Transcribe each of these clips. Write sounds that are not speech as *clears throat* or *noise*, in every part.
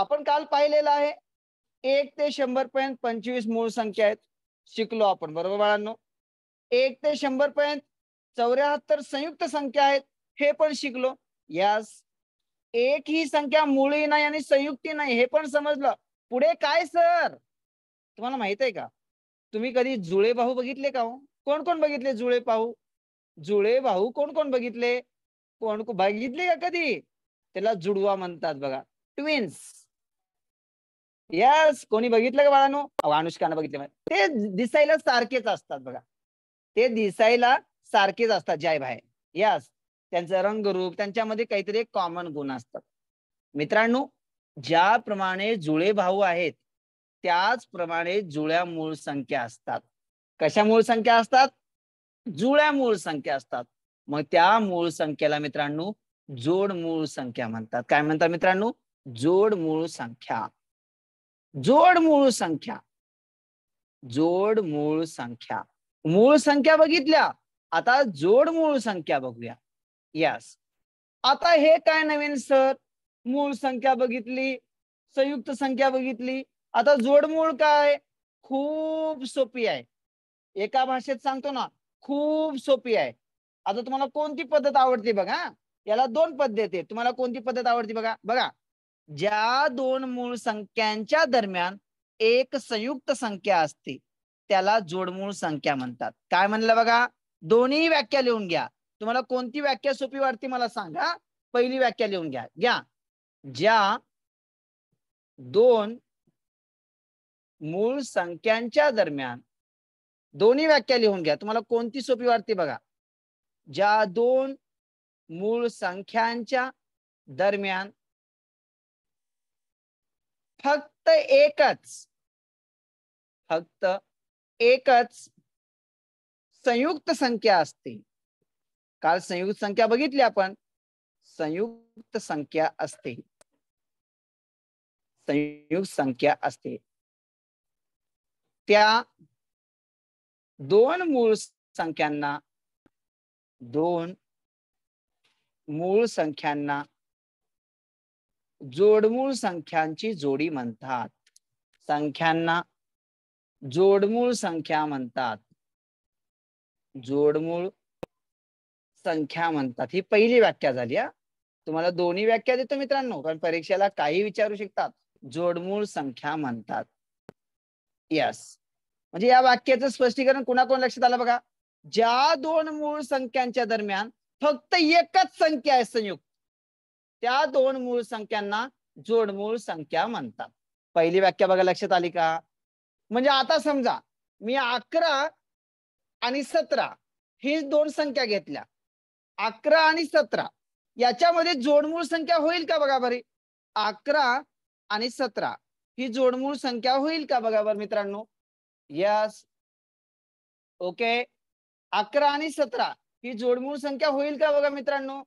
आपण काल पाहिलेलं आहे एक ते शंभर पर्यंत पंचवीस मूळ संख्या आहेत शिकलो आपण बरोबर बाळांनो एक ते शंभर पर्यंत चौऱ्याहत्तर संयुक्त संख्या आहेत हे पण शिकलो यास एक ही संख्या मुळी नाही आणि संयुक्ती नाही हे पण समजलं पुढे काय सर तुम्हाला माहित आहे का तुम्ही कधी जुळे भाऊ बघितले का हो कोण कोण बघितले जुळे पाहू जुळे भाऊ कोण कोण बघितले कोण बघितले का कधी त्याला जुडवा म्हणतात बघा ट्विन्स यस कोणी बघितलं का बाळानो अनुष्कानं बघितलं ते दिसायला सारखेच असतात बघा ते दिसायला सारखेच असतात जय भाय यस रंग रूप त्यांच्यामध्ये काहीतरी कॉमन गुण असतात मित्रांनो ज्याप्रमाणे जुळे भाऊ आहेत त्याचप्रमाणे जुळ्या मूळ संख्या असतात कशा मूळ संख्या असतात जुळ्या मूळ संख्या असतात मग त्या मूळ संख्येला मित्रांनो जोड मूळ संख्या म्हणतात काय म्हणतात मित्रांनो जोड मूळ संख्या जोड मूळ संख्या जोड मूळ संख्या मूळ संख्या बघितल्या आता जोड मूळ संख्या बघूया यस आता हे काय नवीन सर मूळ संख्या बघितली संयुक्त संख्या बघितली आता जोड मूळ काय खूप सोपी आहे एका भाषेत सांगतो ना खूप सोपी आहे आता तुम्हाला कोणती पद्धत आवडते बघा याला दोन आहे तुम्हाला कोणती पद्धत आवडते बघा बघा ज्या दोन मूळ संख्यांच्या दरम्यान एक संयुक्त संख्या असते त्याला जोडमूळ संख्या म्हणतात काय म्हणलं बघा दोन्ही व्याख्या लिहून घ्या तुम्हाला कोणती व्याख्या सोपी वाटते मला सांगा पहिली व्याख्या लिहून घ्या घ्या ज्या दोन मूळ संख्यांच्या दरम्यान दोन्ही व्याख्या लिहून घ्या तुम्हाला कोणती सोपी वाटते बघा ज्या दोन मूळ संख्यांच्या दरम्यान फक्त एकच फक्त एकच संयुक्त संख्या असते काल संयुक्त संख्या बघितली आपण संयुक्त संख्या असते संयुक्त संख्या असते त्या दोन मूळ संख्यांना दोन मूळ संख्यांना जोडमूळ संख्यांची जोडी म्हणतात संख्यांना जोडमूळ संख्या म्हणतात जोडमूळ संख्या म्हणतात ही पहिली व्याख्या झाली हा तुम्हाला दोन्ही व्याख्या देतो मित्रांनो कारण परीक्षेला काही विचारू शकतात जोडमूळ संख्या म्हणतात यस म्हणजे या वाक्याचं स्पष्टीकरण कोणाकोण लक्षात आलं बघा ज्या दोन मूळ संख्यांच्या दरम्यान फक्त एकच संख्या आहे संयुक्त त्या दोन मूळ संख्यांना जोडमूळ संख्या म्हणतात पहिली व्याख्या बघा लक्षात आली का म्हणजे आता समजा मी अकरा आणि सतरा ही दोन संख्या घेतल्या अकरा आणि सतरा याच्यामध्ये जोडमूळ संख्या होईल का बघा बरे अकरा आणि सतरा ही जोडमूळ संख्या होईल का बघा बर मित्रांनो यस ओके अकरा आणि सतरा ही जोडमूळ संख्या होईल का बघा मित्रांनो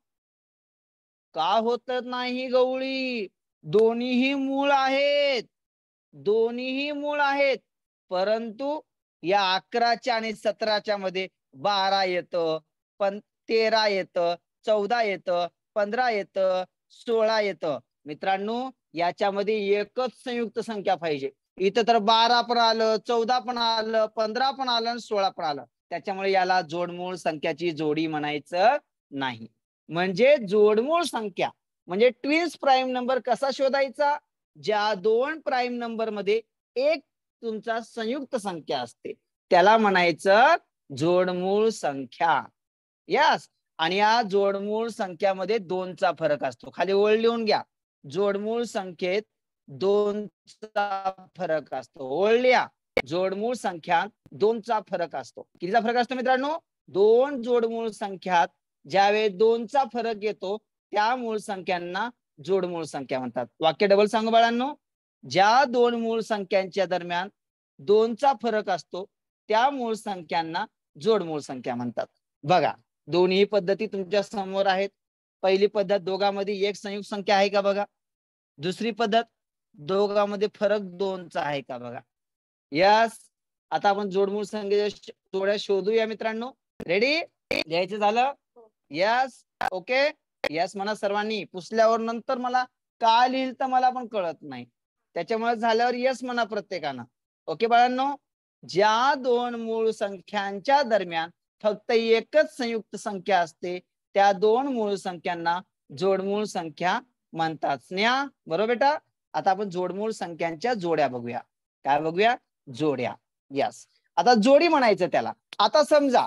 का होत नाही गवळी दोन्हीही मूळ आहेत दोन्हीही मूळ आहेत परंतु या अकराच्या आणि सतराच्या मध्ये बारा येत पण तेरा येतं चौदा येतं पंधरा येतं सोळा येतं मित्रांनो याच्यामध्ये एकच संयुक्त संख्या पाहिजे इथं तर बारा पण आलं चौदा पण आलं पंधरा पण आलं आणि सोळा पण आलं त्याच्यामुळे याला जोडमूळ संख्याची जोडी म्हणायचं नाही म्हणजे जोडमूळ संख्या म्हणजे ट्विन्स प्राईम नंबर कसा शोधायचा ज्या दोन प्राईम नंबर मध्ये एक तुमचा संयुक्त संख्या असते त्याला म्हणायचं जोडमूळ संख्या यस आणि या जोडमूळ संख्यामध्ये दोनचा फरक असतो खाली ओळ लिहून घ्या जोडमूळ संख्येत दोनचा फरक असतो ओळ लिहा जोडमूळ संख्या दोनचा फरक असतो कितीचा फरक असतो मित्रांनो दोन जोडमूळ संख्यात ज्यावेळी दोनचा फरक येतो त्या मूळ संख्यांना जोड मूळ संख्या म्हणतात वाक्य डबल सांग बाळांनो ज्या दोन मूळ संख्यांच्या दरम्यान दोनचा फरक असतो त्या मूळ संख्यांना जोड मूळ संख्या म्हणतात बघा दोन्ही पद्धती तुमच्या समोर आहेत पहिली पद्धत दोघांमध्ये एक संयुक्त संख्या आहे का बघा दुसरी पद्धत दोघांमध्ये फरक दोनचा आहे का बघा यस आता आपण जोडमूळ संख्या जोड्या शोधूया मित्रांनो रेडी घ्यायचं झालं यस ओके यस म्हणा सर्वांनी पुसल्यावर नंतर मला का लिहिल तर मला पण कळत नाही त्याच्यामुळे झाल्यावर यस म्हणा प्रत्येकानं ओके बाळांनो ज्या दोन मूळ संख्यांच्या दरम्यान फक्त एकच संयुक्त संख्या असते त्या दोन मूळ संख्यांना जोडमूळ संख्या म्हणतात स्नेहा बरोबर बेटा आता आपण जोडमूळ संख्यांच्या जोड्या बघूया काय बघूया जोड्या यस आता जोडी म्हणायचं त्याला आता समजा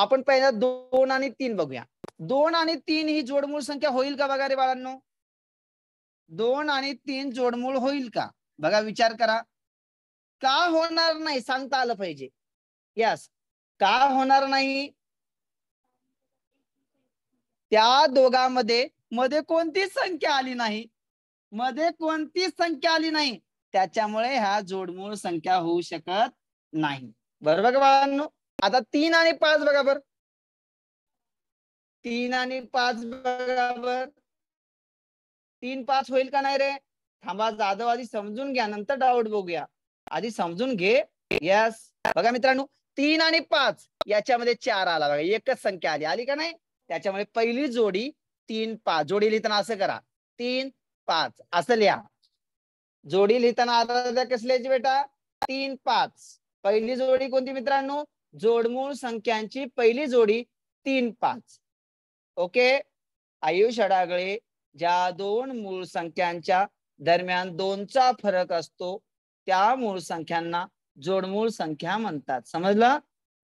आपण पहिल्या दोन आणि तीन बघूया दोन आणि तीन ही जोडमूळ संख्या होईल का बघा रे बाळांनो दोन आणि तीन जोडमूळ होईल का बघा विचार करा का होणार नाही सांगता आलं पाहिजे यस का होणार नाही त्या दोघांमध्ये मध्ये कोणती संख्या आली नाही मध्ये कोणती संख्या आली नाही त्याच्यामुळे ह्या जोडमूळ संख्या होऊ शकत नाही बरोबर का बाळांनो आता तीन आणि पाच बघा बरं तीन आणि पाच बरोबर तीन पाच होईल का नाही रे थांबा जाधव आधी समजून घ्या नंतर डाऊट बघूया आधी समजून घे यस बघा मित्रांनो तीन आणि पाच याच्यामध्ये चार आला बघा एकच संख्या आली आली का नाही त्याच्यामुळे पहिली जोडी तीन पाच जोडी लिहिताना असं करा तीन पाच असं लिहा जोडी लिहिताना आता कसल्याची बेटा तीन पाच पहिली जोडी कोणती मित्रांनो जोडमूळ संख्यांची पहिली जोडी तीन पाच ओके आयुष अडागळे ज्या दोन मूळ संख्यांच्या दरम्यान दोनचा फरक असतो त्या मूळ संख्यांना जोडमूळ संख्या म्हणतात समजलं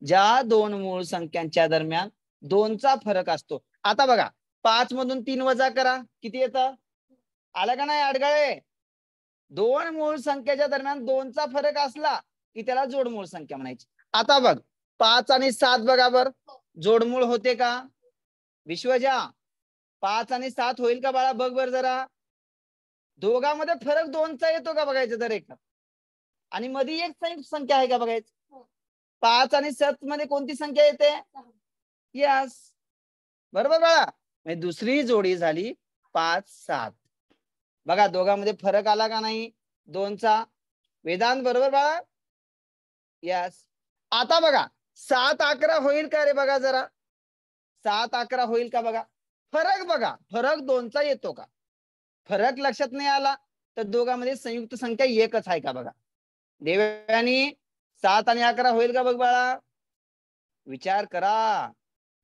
ज्या दोन मूळ संख्यांच्या दरम्यान दोनचा फरक असतो आता बघा पाच मधून तीन वजा करा किती येत आलं का नाही अडगळे दोन मूळ संख्येच्या दरम्यान दोनचा फरक असला की त्याला जोडमूळ संख्या म्हणायची आता बघ पाच आणि सात बघा बर जोडमूळ होते का विश्वजा पाच आणि सात होईल का बाळा बघ बर जरा दोघांमध्ये फरक दोनचा येतो का बघायचं जर एक आणि मधी एक संयुक्त संख्या आहे का बघायचं हो. पाच आणि सात मध्ये कोणती संख्या येते यस बरोबर बाळा म्हणजे दुसरी जोडी झाली पाच सात बघा दोघांमध्ये फरक आला का नाही दोनचा वेदांत बरोबर बाळा यस आता बघा सात अकरा होईल का रे बघा जरा सात अकरा होईल का बघा फरक बघा फरक दोनचा येतो का फरक लक्षात नाही आला तर दोघांमध्ये संयुक्त संख्या एकच आहे का बघा देव्यानी सात आणि अकरा होईल का बघ बाळा विचार करा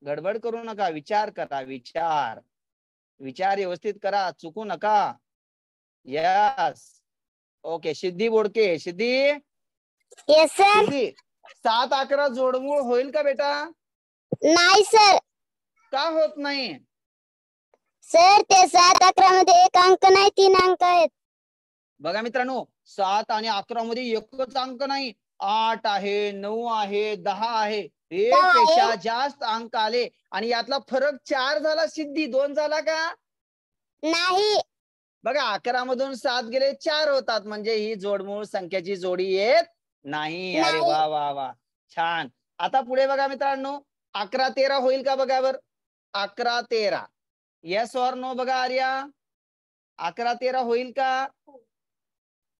गडबड करू नका विचार करा विचार विचार व्यवस्थित करा चुकू नका यस ओके सिद्धी बोडके सिद्धी सिद्धी सात अकरा जोडमूळ होईल का बेटा नाही सर का होत नाही सर ते सात अकरा मध्ये एक अंक नाही तीन अंक आहेत बघा मित्रांनो सात आणि अकरा मध्ये एकच अंक नाही आठ आहे नऊ आहे दहा आहे एकपेक्षा जास्त अंक आले आणि यातला फरक चार झाला सिद्धी दोन झाला का नाही बघा अकरा मधून सात गेले चार होतात म्हणजे ही जोडमूळ संख्याची जोडी येत नाही अरे वा वा वा छान आता पुढे बघा मित्रांनो अकरा तेरा होईल का बघावर अकरा तेरा येस और नो बघा आर्या अकरा तेरा होईल का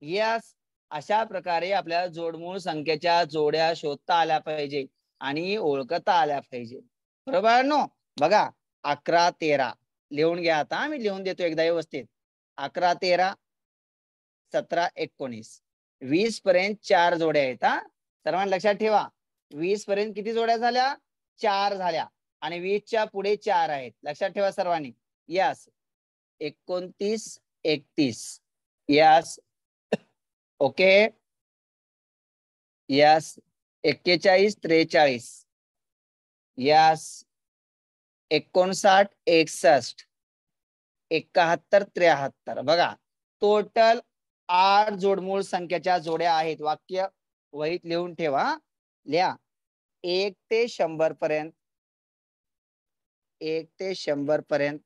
यस हो. अशा प्रकारे आपल्या जोडमूळ संख्येच्या जोड्या शोधता आल्या पाहिजे आणि ओळखता आल्या पाहिजे बरोबर नो बघा अकरा तेरा लिहून घ्या आता मी लिहून देतो एकदा व्यवस्थित अकरा तेरा सतरा एकोणीस वीस पर्यंत चार जोड्या आहेत हा सर्वांना लक्षात ठेवा वीस पर्यंत किती जोड्या झाल्या चार झाल्या आणि वीसच्या पुढे चार आहेत लक्षात ठेवा सर्वांनी यास एकोणतीस एकतीस यास ओके यास एक्केचाळीस त्रेचाळीस यास एकोणसाठ एकसष्ट एकाहत्तर त्र्याहत्तर बघा टोटल आठ जोडमूळ संख्येच्या जोड्या आहेत वाक्य वहीत लिहून ठेवा लिहा एक ते शंभर पर्यंत एक ते शंभर पर्यंत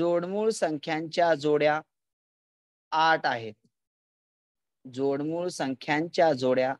जोडमूळ संख्यांच्या जोड्या आठ आहेत जोडमूळ संख्यांच्या जोड्या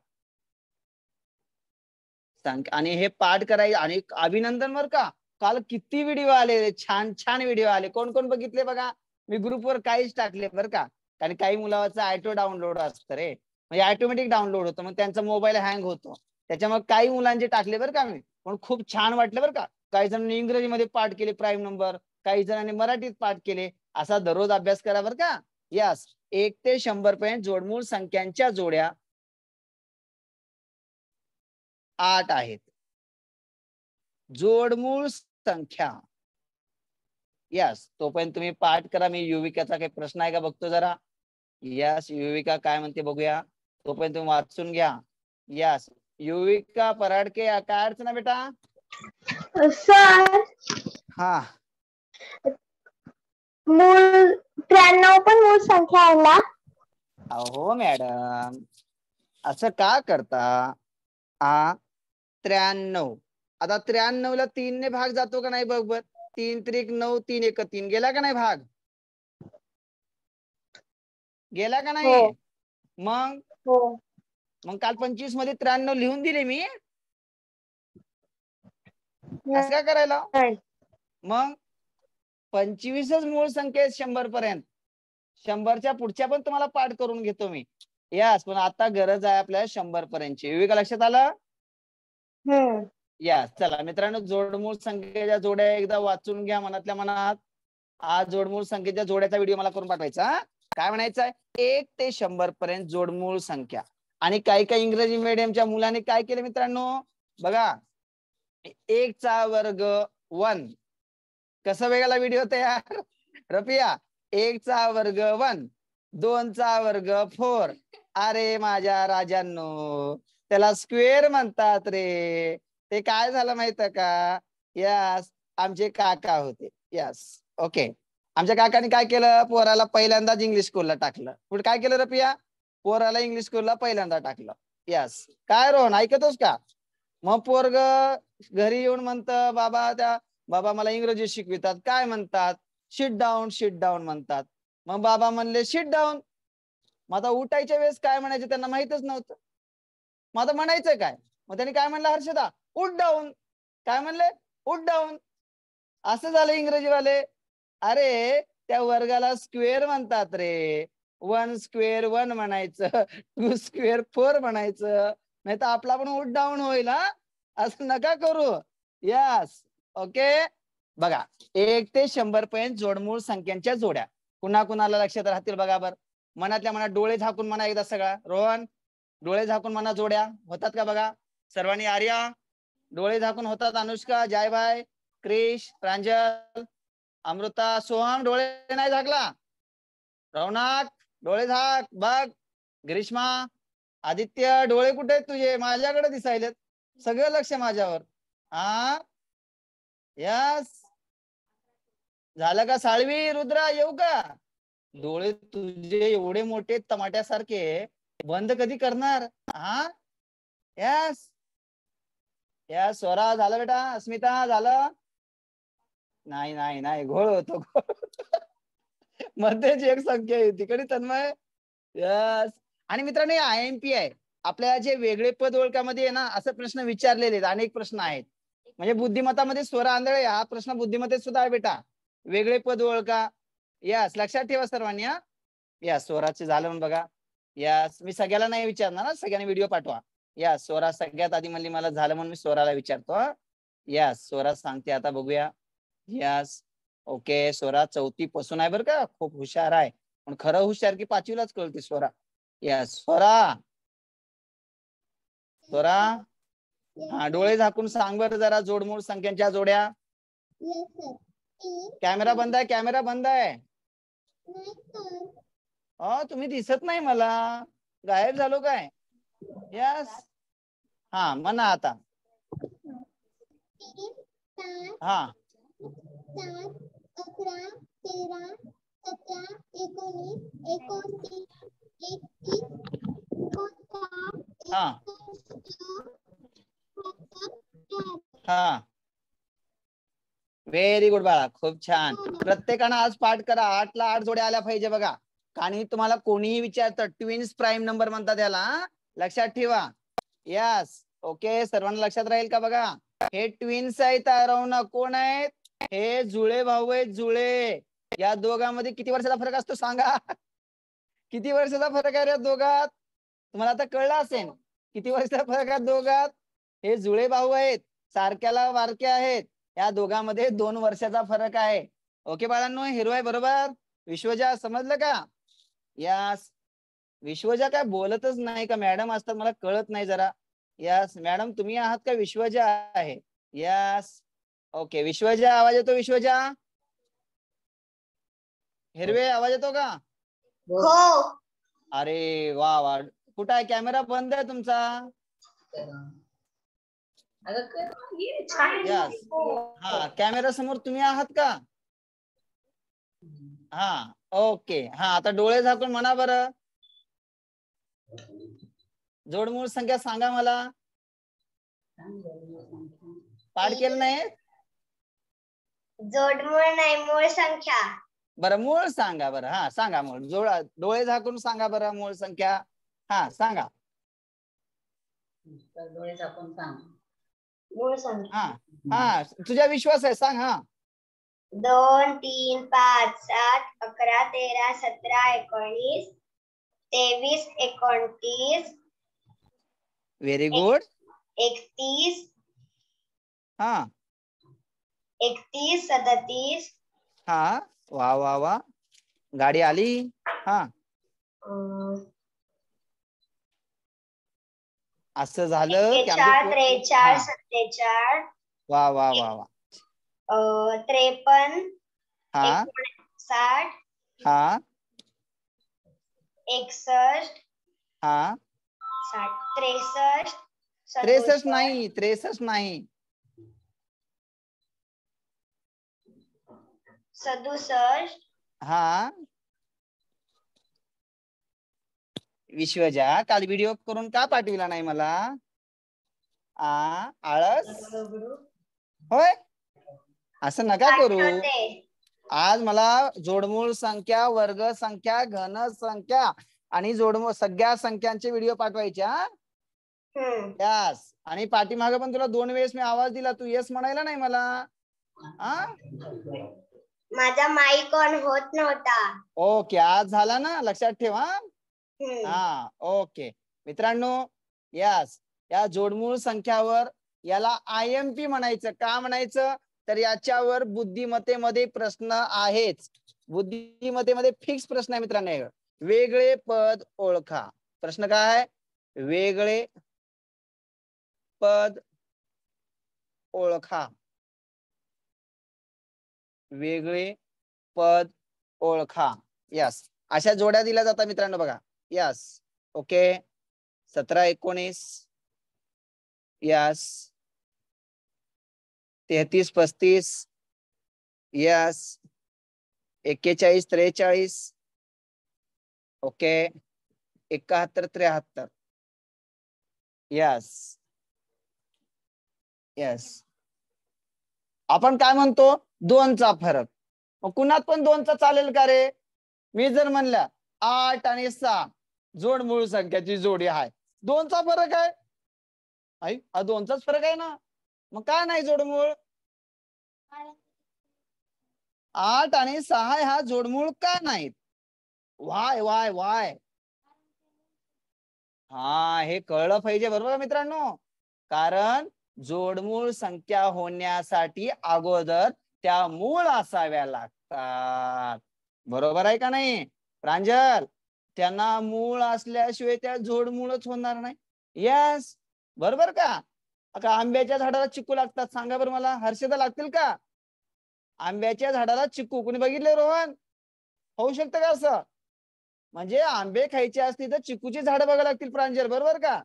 आणि हे पाठ करायचं आणि अभिनंदन बर का काल किती व्हिडिओ आले छान छान व्हिडिओ आले कोण कोण बघितले बघा मी ग्रुपवर काहीच टाकले बरं का कारण काही मुलावाचं ऑटो डाउनलोड असतो रे म्हणजे ऑटोमॅटिक डाउनलोड होतो मग त्यांचा मोबाईल हँग होतो त्याच्यामुळे काही मुलांचे टाकले बरं का मी पण खूप छान वाटलं बरं का काही जणांनी इंग्रजीमध्ये पाठ केले प्राईम नंबर काही जणांनी मराठीत पाठ केले असा दररोज अभ्यास करा बरं का यस एक ते शंभर पर्यंत जोडमूळ संख्यांच्या जोड्या आठ आहेत जोडमूळ संख्या यस तोपर्यंत तुम्ही पाठ करा मी युविकाचा काही प्रश्न आहे का बघतो जरा यस युविका काय म्हणते बघूया तोपर्यंत तुम्ही वाचून घ्या यस युविका पराडके काय अडचण बेटा सर हा मूल त्र्याण्णव पण संख्या आहे अहो मॅडम असं का करता आ त्र्याण्णव आता त्र्याण्णव ला तीन ने भाग जातो का नाही बघ तीन त्रिक नऊ तीन एक तीन गेला का नाही भाग गेला का नाही हो. मग हो. मग काल पंचवीस मध्ये त्र्याण्णव लिहून दिले मी असं काय करायला मग पंचवीसच मूळ संख्या आहे शंभर पर्यंत शंभरच्या पुढच्या पण तुम्हाला पाठ करून घेतो मी यास पण आता गरज आहे आपल्याला शंभर पर्यंतची विवेक लक्षात आलं हो. या चला मित्रांनो जोडमूळ संख्येच्या जोड्या एकदा वाचून घ्या मनातल्या मनात आज जोडमूळ संख्येच्या जोड्याचा व्हिडिओ मला करून पाठवायचा काय म्हणायचं आहे एक ते शंभर पर्यंत जोडमूळ संख्या आणि काही काही इंग्रजी मिडियमच्या मुलांनी काय केलं मित्रांनो बघा एक चा वर्ग वन कसं वेगळा व्हिडिओ तयार रपिया एक चा वर्ग वन दोनचा चा वर्ग फोर अरे माझ्या राजांनो त्याला स्क्वेअर म्हणतात रे ते काय झालं माहित का यस आमचे काका होते यस ओके आमच्या काकाने काय केलं पोराला पहिल्यांदाच इंग्लिश स्कूलला टाकलं पुढे काय केलं रपिया पोराला इंग्लिश ला पहिल्यांदा टाकलं यस काय रोहन ऐकतोस का मग पोरग घरी येऊन म्हणत बाबा त्या बाबा मला इंग्रजी शिकवितात काय म्हणतात शिट डाऊन शिट डाऊन म्हणतात मग बाबा म्हणले शिट डाऊन मग आता उठायच्या वेळेस काय म्हणायचं त्यांना माहितच नव्हतं मग आता म्हणायचं काय मग त्यांनी काय म्हणलं हर्षदा उठ डाऊन काय म्हणले उठ डाऊन असं झालं इंग्रजीवाले अरे त्या वर्गाला स्क्वेअर म्हणतात रे वन स्क्वेअर वन म्हणायचं टू स्क्वेअर फोर म्हणायचं नाही तर आपला पण उठ डाऊन होईल हा असं नका करू यस ओके बघा एक ते शंभर पर्यंत जोडमूळ संख्यांच्या जोड्या कुणा कुणाला लक्षात राहतील बघा बर मनातल्या मनात डोळे झाकून म्हणा एकदा सगळा रोहन डोळे झाकून म्हणा जोड्या होतात का बघा सर्वांनी आर्या डोळे झाकून होतात अनुष्का जायभाय क्रिश प्रांजल अमृता सोहम डोळे नाही झाकला रवनाथ डोळे झाक बघ ग्रीष्मा आदित्य डोळे कुठे तुझे माझ्याकडे दिसायलेत सगळं लक्ष माझ्यावर हा यस झालं का साळवी रुद्रा येऊ का डोळे तुझे एवढे मोठे टमाट्यासारखे बंद कधी करणार हा यस या स्वरा झालं बेटा अस्मिता झालं नाही नाही नाही घोळ होतो मध्याची एक संख्या आहे तिकडे तन्मय यस आणि मित्रांनो आय एम पी आहे आपल्या जे वेगळे पद ओळखामध्ये आहे ना असे प्रश्न विचारलेले अनेक प्रश्न आहेत म्हणजे बुद्धिमत्तामध्ये स्वर आंधळे हा प्रश्न बुद्धिमत्तेत सुद्धा आहे बेटा वेगळे पद ओळखा यस लक्षात ठेवा सर्वांनी हा या स्वराचे झालं म्हणून बघा यस मी सगळ्याला नाही विचारणार ना सगळ्यांनी व्हिडिओ पाठवा या स्वरा सगळ्यात आधी म्हणली मला झालं म्हणून मी स्वराला विचारतो यस स्वरा सांगते आता बघूया यस ओके स्वरा चौथी पासून आहे बरं का खूप हुशार आहे पण खरं हुशार की पाचवीलाच कळते स्वरा या स्वरा स्वरा हा डोळे झाकून सांग बर जरा जोडमोड संख्यांच्या जोड्या कॅमेरा बंद आहे कॅमेरा बंद आहे तुम्ही दिसत नाही मला गायब झालो काय यस हा म्हणा आता हा अकरा व्हेरी गुड बाळा खूप छान हो प्रत्येकानं आज पाठ करा आठ ला आठ जोड्या आल्या पाहिजे बघा आणि तुम्हाला कोणीही विचारत ट्विन्स प्राईम नंबर म्हणतात याला लक्षात ठेवा यस ओके सर्वांना लक्षात राहील का बघा हे ट्विन्स आहेत न कोण आहेत हे जुळे भाऊ आहेत जुळे या दोघांमध्ये किती वर्षाचा फरक असतो सांगा किती वर्षाचा फरक आहे या दोघात तुम्हाला आता कळलं असेल किती वर्षाचा फरक आहे दोघात हे जुळे भाऊ आहेत सारख्याला वारक्या आहेत या दोघांमध्ये दोन वर्षाचा फरक आहे ओके बाळांनो हिरो आहे बरोबर विश्वजा समजलं का यास विश्वजा काय बोलतच नाही का मॅडम असतात मला कळत नाही जरा यास मॅडम तुम्ही आहात का विश्वजा आहे यास ओके विश्वजा आवाज येतो विश्वजा हिरवे आवाज येतो का हो अरे वा वा कुठं आहे कॅमेरा बंद आहे तुमचा हो. हा कॅमेरा समोर तुम्ही आहात का हा ओके हा आता डोळे झाकून म्हणा बर जोडमूळ संख्या सांगा मला पाठ केलं नाही जोडमूळ नाही मूळ संख्या बरं मूळ सांगा बरं हा सांगा मूळ डोळे झाकून सांगा बरं मूळ संख्या हा सांगा डोळे झाकून हा हा तुझा विश्वास आहे सांग हा दोन तीन पाच सात अकरा तेरा सतरा एकोणीस तेवीस एकोणतीस व्हेरी गुड एकतीस हा एकतीस सदतीस हा वा वा वा गाडी आली हा असं झालं की आमची त्रेचाळ सत्तेचाळ वा वा वा वा त्रेपन्न हा साठ हा एकसष्ट हा साठ त्रेसष्ट त्रेसष्ट नाही त्रेसष्ट नाही सदुसष्ट हा विश्वजा काल व्हिडिओ करून का पाठविला नाही मला आ आळस होय असं नका करू आज मला जोडमूळ संख्या वर्ग संख्या घन संख्या आणि जोडमूळ सगळ्या संख्यांचे व्हिडिओ पाठवायच्या यास आणि पाठीमागे पण तुला दोन वेळेस मी आवाज दिला तू येस म्हणायला नाही मला हा माझा माईक ऑन होत नव्हता ओके आज झाला ना लक्षात ठेवा हा ओके मित्रांनो यस या जोडमूळ संख्यावर याला आय एम पी म्हणायचं का म्हणायचं तर याच्यावर बुद्धिमतेमध्ये प्रश्न आहेच बुद्धिमतेमध्ये फिक्स प्रश्न आहे मित्रांनो वेगळे पद ओळखा प्रश्न काय आहे वेगळे पद ओळखा वेगळे पद ओळखा यस अशा जोड्या दिल्या जातात मित्रांनो बघा यस ओके सतरा एकोणीस यस तेहतीस पस्तीस यस एक्केचाळीस त्रेचाळीस ओके एकाहत्तर त्रेहत्तर यस यस आपण काय म्हणतो दोनचा फरक मग कुणात पण दोनचा चालेल का रे मी जर म्हणलं आठ आणि सहा जोड मूळ संख्याची जोडी आहे दोनचा फरक आहे आई हा दोनचाच फरक आहे ना मग का नाही जोडमूळ आठ आणि सहा हा जोडमूळ का नाहीत वाय वाय वाय हा हे कळलं पाहिजे बरोबर मित्रांनो कारण जोडमूळ संख्या होण्यासाठी अगोदर त्या मूळ असाव्या लागतात बरोबर आहे का नाही प्रांजल त्यांना मूळ असल्याशिवाय त्या जोड मूळच होणार नाही येस बरोबर का आंब्याच्या झाडाला चिकू लागतात सांगा बरं मला हर्षदा लागतील का आंब्याच्या झाडाला चिकू कोणी बघितले रोहन होऊ शकतं का असं म्हणजे आंबे खायचे असतील तर चिकूची झाड बघा लागतील प्रांजल बरोबर का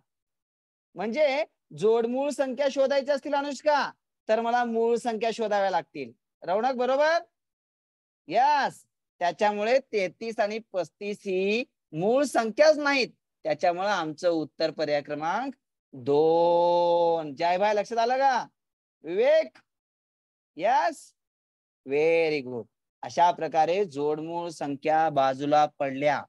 म्हणजे जोडमूळ संख्या शोधायची असतील अनुष्का तर मला मूळ संख्या शोधाव्या लागतील रौनक बरोबर यस त्याच्यामुळे तेहतीस आणि पस्तीस ही मूळ संख्याच नाहीत त्याच्यामुळे आमचं उत्तर पर्याय क्रमांक दोन जय भाई लक्षात आलं का विवेक यस व्हेरी गुड अशा प्रकारे जोडमूळ संख्या बाजूला पडल्या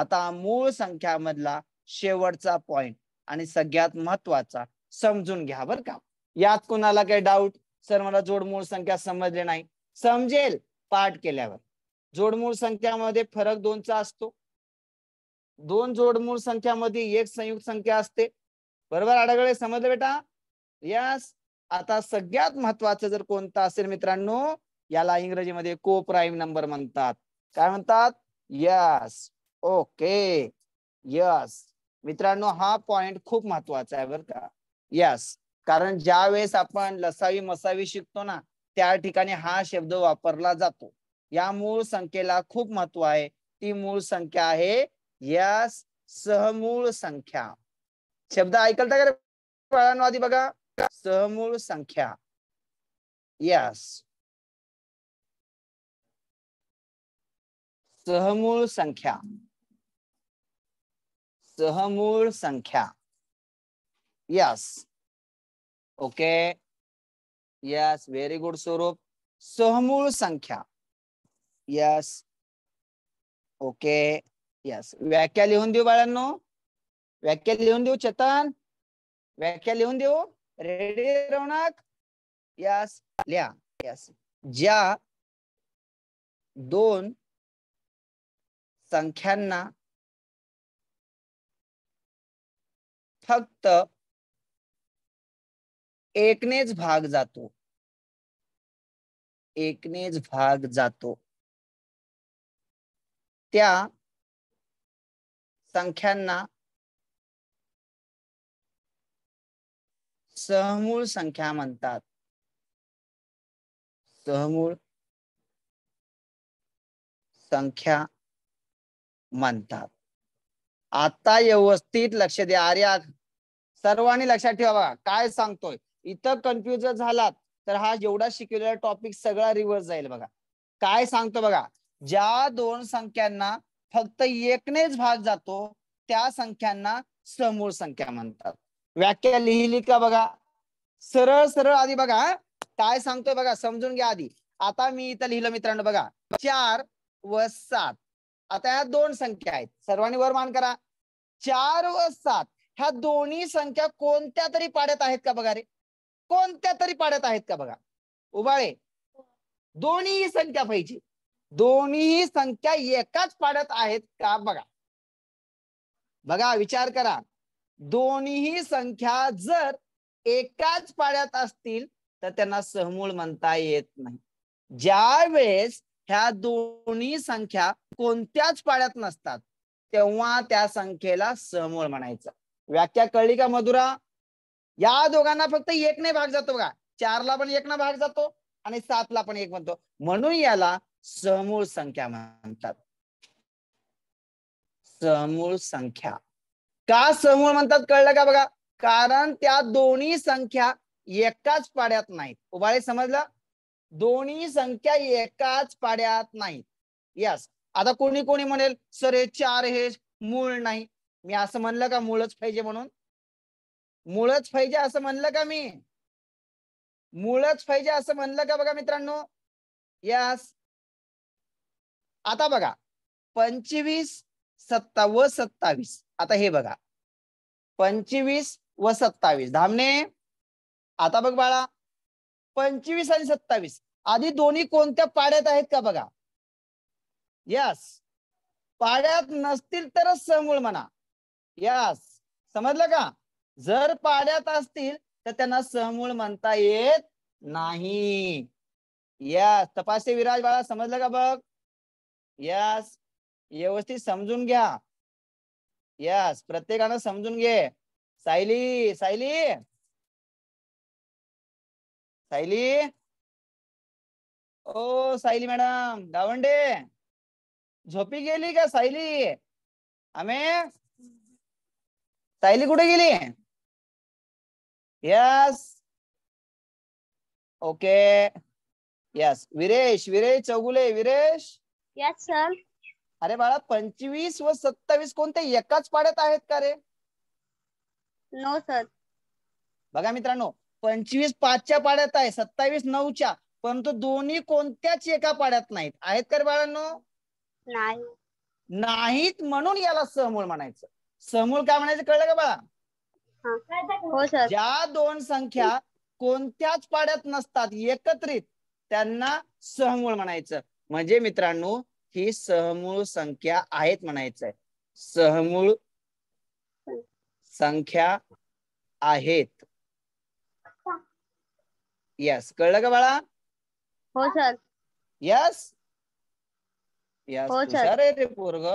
आता मूळ संख्यामधला शेवटचा पॉइंट आणि सगळ्यात महत्वाचा समजून घ्या बर का यात कोणाला काही डाऊट सर मला जोडमूळ संख्या समजले नाही समजेल पाठ केल्यावर जोडमूळ संख्यामध्ये फरक दोनचा असतो दोन जोडमूळ संख्यामध्ये एक संयुक्त संख्या असते बरोबर आढळले समजलं बेटा यस आता सगळ्यात महत्वाचं जर कोणता असेल मित्रांनो याला इंग्रजीमध्ये को प्राईम नंबर म्हणतात काय म्हणतात यस ओके यस मित्रांनो हा पॉइंट खूप महत्वाचा आहे बरं का यस कारण ज्या वेळेस आपण लसावी मसावी शिकतो ना त्या ठिकाणी हा शब्द वापरला जातो या मूळ संख्येला खूप महत्व आहे ती मूळ संख्या आहे या सहमूळ संख्या शब्द ऐकलता का बाळांवादी बघा सहमूळ संख्या यस सहमूळ संख्या सहमूळ संख्या yes Okay. Yes, very good, Surup. Sohamul Sankhya. Yes. Okay. Yes. व्याख्या लिखुन देऊ बाळांनो व्याख्या लिहून देऊ चेतन व्याख्या लिहून देऊ रेडी रौनक यस लिहा यस ज्या दोन संख्या फक्त एकनेच भाग जातो एकनेच भाग जातो त्या संख्यांना सहमूळ संख्या म्हणतात सहमूळ संख्या म्हणतात आता व्यवस्थित लक्ष द्या आर्या सर्वांनी लक्षात ठेवा काय सांगतोय इथं कन्फ्युज झालात तर हा जेवढा शिकवलेला टॉपिक सगळा रिव्हर्स जाईल बघा काय सांगतो बघा ज्या दोन संख्यांना फक्त एकनेच भाग जातो त्या संख्यांना समूळ संख्या म्हणतात व्याख्या लिहिली का बघा सरळ सरळ आधी बघा काय सांगतोय बघा समजून घ्या आधी आता मी इथं लिहिलं मित्रांनो बघा चार व सात आता ह्या दोन संख्या आहेत सर्वांनी वर मान करा चार व सात ह्या दोन्ही संख्या कोणत्या तरी पाड्यात आहेत का बघा रे कोणत्या तरी पाड्यात आहेत का बघा उबाळे दोन्ही संख्या पाहिजे दोन्ही संख्या एकाच पाड्यात आहेत का बघा बघा विचार करा दोन्ही संख्या जर एकाच पाड्यात असतील तर त्यांना सहमूळ म्हणता येत नाही ज्या वेळेस ह्या दोन्ही संख्या कोणत्याच पाड्यात नसतात तेव्हा त्या संख्येला सहमूळ म्हणायचं व्याख्या कळली का मधुरा या दोघांना फक्त एक ने भाग जातो बघा चारला पण एक ना भाग जातो आणि सातला पण एक म्हणतो म्हणून याला समूळ संख्या म्हणतात समूळ संख्या का समूळ म्हणतात कळलं का बघा कारण त्या दोन्ही संख्या एकाच पाड्यात नाहीत उभाळे समजलं दोन्ही संख्या एकाच पाड्यात नाहीत यस आता कोणी कोणी म्हणेल सर हे चार हे मूळ नाही मी असं म्हणलं का मूळच पाहिजे म्हणून मुळच पाहिजे असं म्हणलं का मी मुळच पाहिजे असं म्हणलं का बघा मित्रांनो यास आता बघा पंचवीस सत्ता व सत्तावीस आता हे बघा पंचवीस व सत्तावीस धामणे आता बघ बाळा पंचवीस आणि सत्तावीस आधी दोन्ही कोणत्या पाड्यात आहेत का बघा यस पाड्यात नसतील तरच समूळ म्हणा यस समजलं का जर पाण्यात असतील तर त्यांना सहमूळ म्हणता येत नाही यस तपासे विराज बाळा समजलं का बघ यास व्यवस्थित समजून घ्या यास प्रत्येकानं समजून घे सायली सायली सायली ओ सायली मॅडम गावंडे झोपी गेली का सायली आम्ही सायली कुठे गेली yes okay yes Viresh Viresh Chougule Viresh yes sir अरे बाळा पंचवीस व सत्तावीस कोणते एकाच पाड्यात आहेत का रे नो सर बघा मित्रांनो पंचवीस पाचच्या पाड्यात आहे सत्तावीस नऊच्या परंतु दोन्ही कोणत्याच एका पाड्यात नाहीत आहेत का रे बाळांनो नाही नाहीत म्हणून याला समूळ म्हणायचं समूळ काय म्हणायचं कळलं का बाळा हो सर ज्या दोन संख्या कोणत्याच पाड्यात नसतात एकत्रित त्यांना सहमूळ म्हणायचं म्हणजे मित्रांनो ही सहमूळ संख्या आहेत म्हणायचंय सहमूळ संख्या आहेत यस कळलं का बाळा हो सर यस यस रे पोरग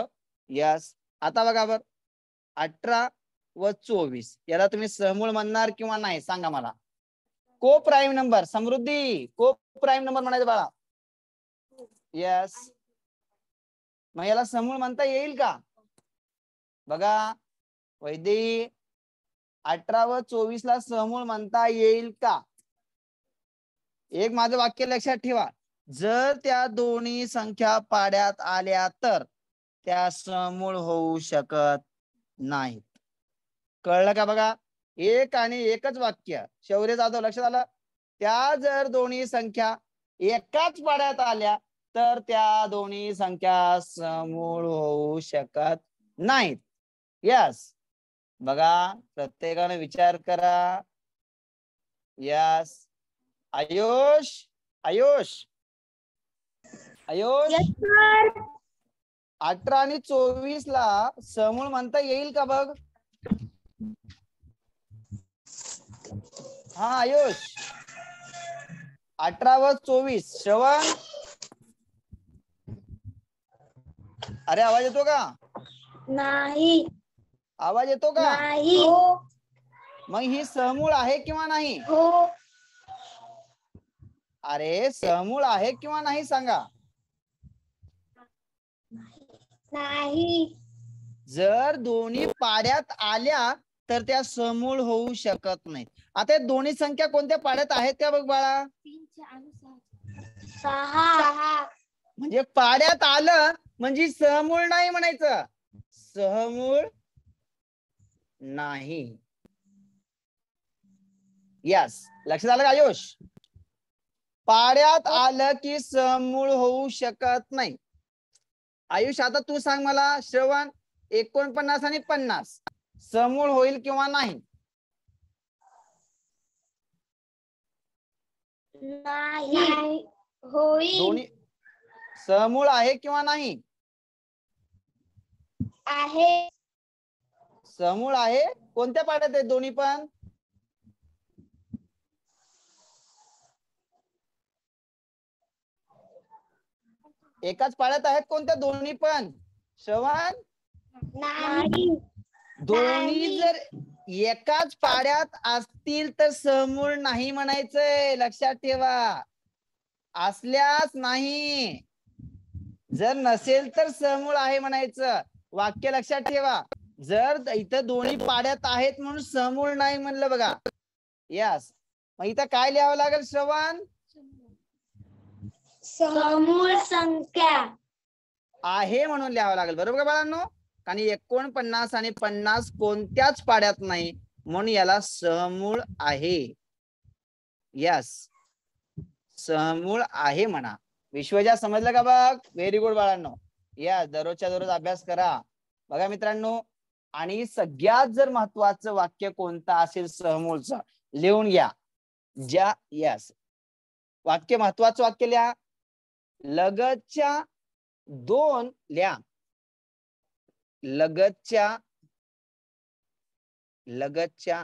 यस आता बघा बर अठरा व चोवीस याला तुम्ही सहमूळ म्हणणार किंवा नाही सांगा मला को प्राईम नंबर समृद्धी को प्राईम नंबर म्हणायचं बाळा येस मग याला समूळ म्हणता येईल का बघा वैदिक अठरा व चोवीस ला समूळ म्हणता येईल का एक माझं वाक्य लक्षात ठेवा जर त्या दोन्ही संख्या पाड्यात आल्या तर त्या समूळ होऊ शकत नाहीत कळलं का बघा एक आणि एकच वाक्य शौर्य जाधव लक्षात आलं त्या जर दोन्ही संख्या एकाच पाड्यात आल्या तर त्या दोन्ही संख्या समूळ होऊ शकत नाहीत यस बघा प्रत्येकाने विचार करा यस आयुष आयुष आयुष अठरा आणि चोवीस ला समूळ म्हणता येईल का बघ हा आयुष अठरा व चोवीस श्रवण अरे आवाज येतो का नाही आवाज येतो का नाही हो. मग ही सहमूळ आहे किंवा नाही हो. अरे सहमूळ आहे किंवा नाही सांगा नाही जर दोन्ही पाड्यात आल्या तर त्या समूळ होऊ शकत नाही आता दोन्ही संख्या कोणत्या पाड्यात आहेत त्या बघ बाळा म्हणजे पाड्यात आलं म्हणजे सहमूळ नाही म्हणायचं सहमूळ नाही यस लक्षात आलं आयुष पाड्यात आलं की सहमूळ होऊ शकत नाही आयुष आता तू सांग मला श्रवण एकोणपन्नास आणि पन्नास समूळ होईल किंवा नाही समूळ आहे किंवा नाही आहे समूळ आहे कोणत्या पाड्यात आहेत दोन्ही पण एकाच पाड्यात आहेत कोणत्या दोन्ही पण श्रवण दोन्ही जर एकाच पाड्यात असतील तर समूळ नाही म्हणायचंय लक्षात ठेवा असल्यास नाही जर नसेल तर समूळ आहे म्हणायचं वाक्य लक्षात ठेवा जर इथं दोन्ही पाड्यात आहेत म्हणून समूळ नाही म्हणलं बघा यस मग इथं काय लिहावं लागेल श्रवण समूळ संख्या आहे म्हणून लिहावं लागेल बरोबर का बाळांनो कारण एकोणपन्नास आणि पन्नास कोणत्याच पाड्यात नाही म्हणून याला सहमूळ आहे यस सहमूळ आहे म्हणा विश्वजा समजलं का बघ व्हेरी गुड बाळांनो या दररोजच्या दररोज अभ्यास करा बघा मित्रांनो आणि सगळ्यात जर महत्वाचं वाक्य कोणतं असेल सहमूळचं लिहून घ्या ज्या यस वाक्य महत्वाचं वाक्य लिहा लगतच्या दोन लिहा लगतच्या लगतच्या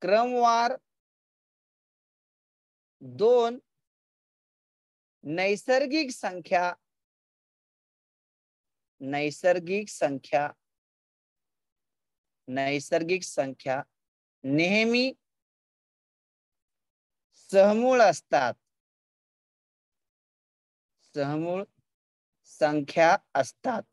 क्रमवार दोन नैसर्गिक संख्या नैसर्गिक संख्या नैसर्गिक संख्या नेहमी सहमूळ असतात सहमूळ संख्या असतात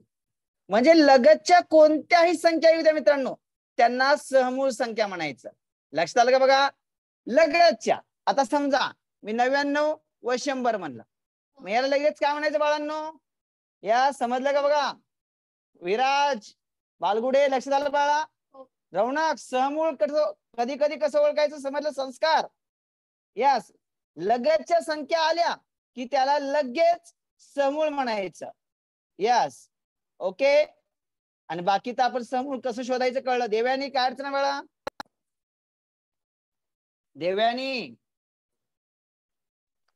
म्हणजे लगतच्या कोणत्याही संख्या येऊ द्या मित्रांनो त्यांना सहमूळ संख्या म्हणायचं लक्षात आलं का बघा लगतच्या आता समजा मी नव्याण्णव व शंभर म्हणलं मी याला लगेच काय म्हणायचं बाळांनो या समजलं का बघा विराज बालगुडे लक्षात आलं बाळा हो. रवणाक सहमूळ कसं कधी कधी कसं ओळखायचं समजलं संस्कार यस लगतच्या संख्या आल्या की त्याला लगेच सहमूळ म्हणायचं यस ओके आणि बाकी तर आपण समूळ कसं शोधायचं कळलं देव्यानी काय अडचण वेळा देव्यानी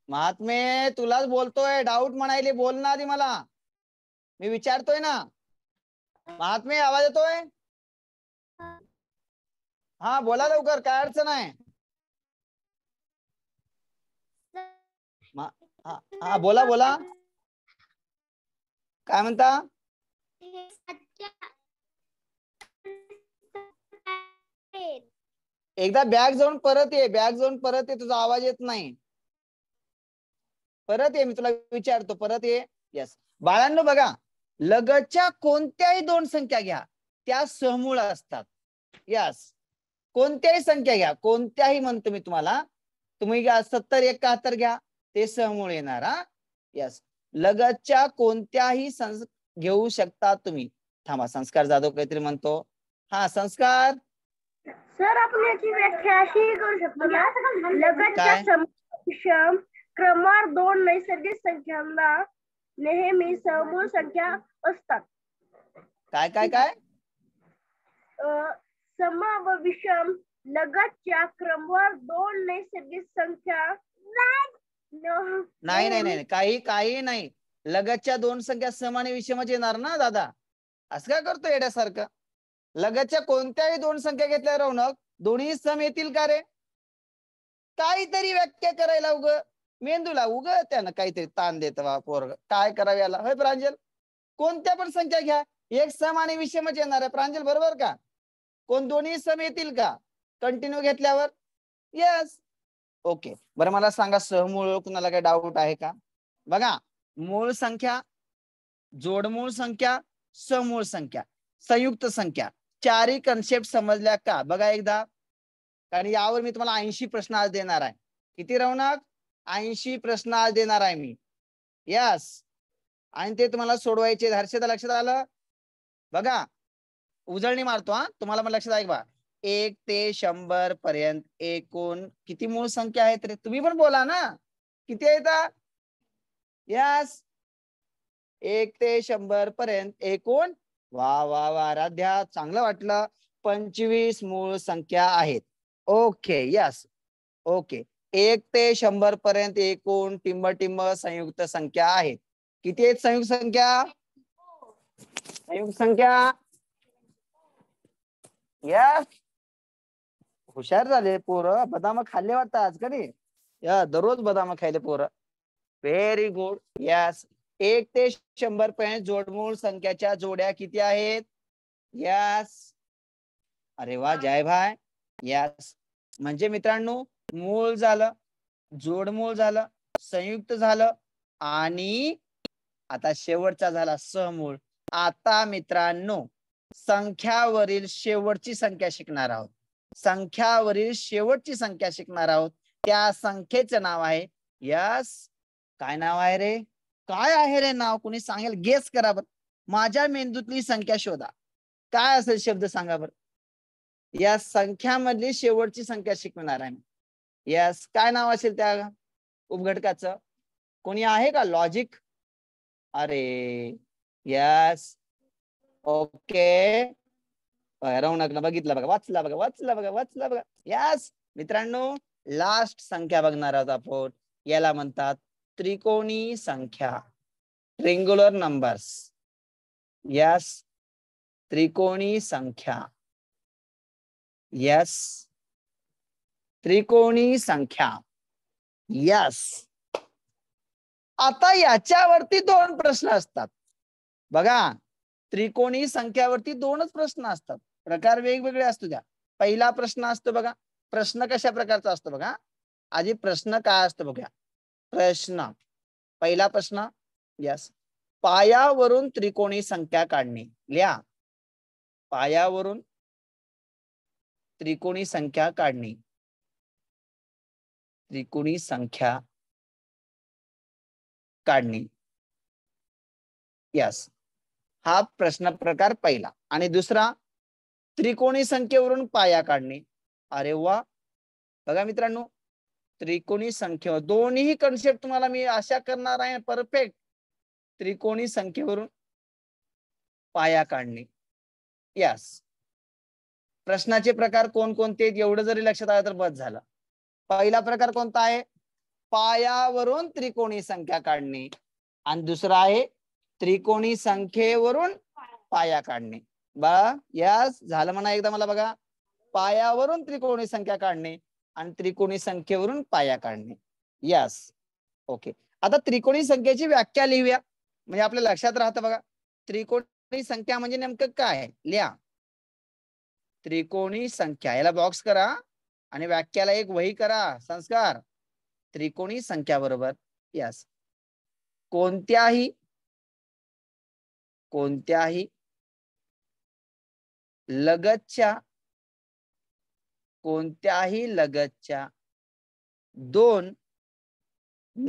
महात्मे तुलाच बोलतोय डाऊट म्हणायले बोल ना आधी मला मी विचारतोय ना महात्मे आवाज येतोय हा बोला लवकर काय अडचण आहे हा बोला बोला काय म्हणता एकदा बॅग जाऊन परत ये बॅग जाऊन परत ये तुझा आवाज येत नाही परत ये मी तुला विचारतो परत ये येस बाळांनो बघा लगतच्या कोणत्याही दोन संख्या घ्या त्या सहमूळ असतात यस कोणत्याही संख्या घ्या कोणत्याही म्हणतो मी तुम्हाला तुम्ही घ्या सत्तर एकाहत्तर घ्या ते सहमूळ येणार हा यस लगतच्या कोणत्याही घेऊ शकता तुम्ही थांबा संस्कार जाधव काहीतरी म्हणतो हा संस्कार सर आपण याची व्याख्या अशी करू शकतो सम विषम क्रमवार दोन नैसर्गिक संख्यांना नेहमी समूळ संख्या असतात काय काय काय सम व विषम लगतच्या क्रमवार दोन नैसर्गिक संख्या नाही नाही नाही काही काही नाही लगतच्या दोन संख्या सम आणि विषमच येणार ना दादा असं काय करतो येड्यासारखं लगतच्या कोणत्याही दोन संख्या घेतल्या रौनक दोन्ही सम येतील का रे काहीतरी व्याख्या करायला उग मेंदूला उग त्यानं काहीतरी ताण देत पोरग काय करावे याला होय प्रांजल कोणत्या पण संख्या घ्या एक सम आणि विषमच येणार आहे प्रांजल बरोबर का कोण दोन्ही सम येतील का कंटिन्यू घेतल्यावर येस ओके बरं मला सांगा सहमूळ कुणाला काही डाऊट आहे का बघा मूळ संख्या जोडमूळ संख्या समूळ संख्या संयुक्त संख्या चारही कन्सेप्ट समजल्या का बघा एकदा कारण यावर मी तुम्हाला ऐंशी प्रश्न आज देणार आहे किती रौनक ऐंशी प्रश्न आज देणार आहे मी यस आणि ते तुम्हाला सोडवायचे हर्षदा लक्षात आलं बघा उजळणी मारतो हा तुम्हाला मला लक्षात आहे बा एक ते शंभर पर्यंत एकूण किती मूळ संख्या आहेत रे तुम्ही पण बोला ना किती आहे यस एक ते शंभर पर्यंत एकूण वा वा वा राध्या चांगलं वाटलं पंचवीस मूळ संख्या आहेत ओके यस ओके एक ते शंभर पर्यंत एकूण टिंब टिंब संयुक्त संख्या आहेत किती आहेत संयुक्त संख्या संयुक्त संख्या यस हुशार झाले पोर बदाम खाल्ले वाटतं आज कधी या दररोज बदाम खायले पोरं व्हेरी गुड यस एक ते शंभर पर्यंत जोडमूळ संख्याच्या जोड्या किती आहेत यस अरे वा जय भाय यस म्हणजे मित्रांनो मूळ झालं जोडमूळ झालं संयुक्त झालं आणि आता शेवटचा झाला समूळ आता मित्रांनो संख्यावरील शेवटची संख्या शिकणार आहोत संख्यावरील शेवटची संख्या शिकणार आहोत त्या संख्येचं नाव आहे यस काय नाव आहे रे काय आहे रे नाव कोणी सांगेल गेस करा बर माझ्या मेंदूतली संख्या शोधा काय असेल शब्द सांगा बर या संख्यामधली शेवटची संख्या शिकवणार आहे मी यस काय नाव असेल त्या उपघटकाच कोणी आहे का लॉजिक अरे यस ओके ना बघितलं बघा वाचला बघा वाचला बघा वाचला बघा यस मित्रांनो लास्ट संख्या बघणार आहोत आपण याला म्हणतात त्रिकोणी संख्या ट्रेंगुलर नंबर्स यस त्रिकोणी संख्या यस त्रिकोणी संख्या यस आता याच्यावरती दोन प्रश्न असतात बघा त्रिकोणी संख्यावरती दोनच प्रश्न असतात प्रकार वेगवेगळे असतो द्या पहिला प्रश्न असतो बघा प्रश्न कशा प्रकारचा असतो बघा आधी प्रश्न काय असतो बघा प्रश्न पहिला प्रश्न यस पायावरून त्रिकोणी संख्या काढणे लिहा पायावरून त्रिकोणी संख्या काढणे त्रिकोणी संख्या काढणे यस हा प्रश्न प्रकार पहिला आणि दुसरा त्रिकोणी संख्येवरून पाया काढणे अरे वा बघा मित्रांनो त्रिकोणी संख्येवर दोन्ही कन्सेप्ट तुम्हाला मी आशा करणार आहे परफेक्ट त्रिकोणी संख्येवरून पाया काढणे यास प्रश्नाचे प्रकार कोणकोणते एवढं जरी लक्षात आलं तर बस झालं पहिला प्रकार कोणता आहे पायावरून त्रिकोणी संख्या काढणे आणि दुसरा आहे त्रिकोणी संख्येवरून पाया काढणे बा यास झालं म्हणा एकदा मला बघा पायावरून त्रिकोणी संख्या काढणे आणि त्रिकोणी संख्येवरून पाया काढणे यस ओके आता त्रिकोणी संख्येची व्याख्या लिहूया म्हणजे आपल्या लक्षात राहतं बघा त्रिकोणी संख्या म्हणजे नेमकं काय लिहा त्रिकोणी संख्या याला बॉक्स करा आणि व्याख्याला एक वही करा संस्कार त्रिकोणी संख्या बरोबर यस कोणत्याही कोणत्याही लगतच्या कोणत्याही लगतच्या दोन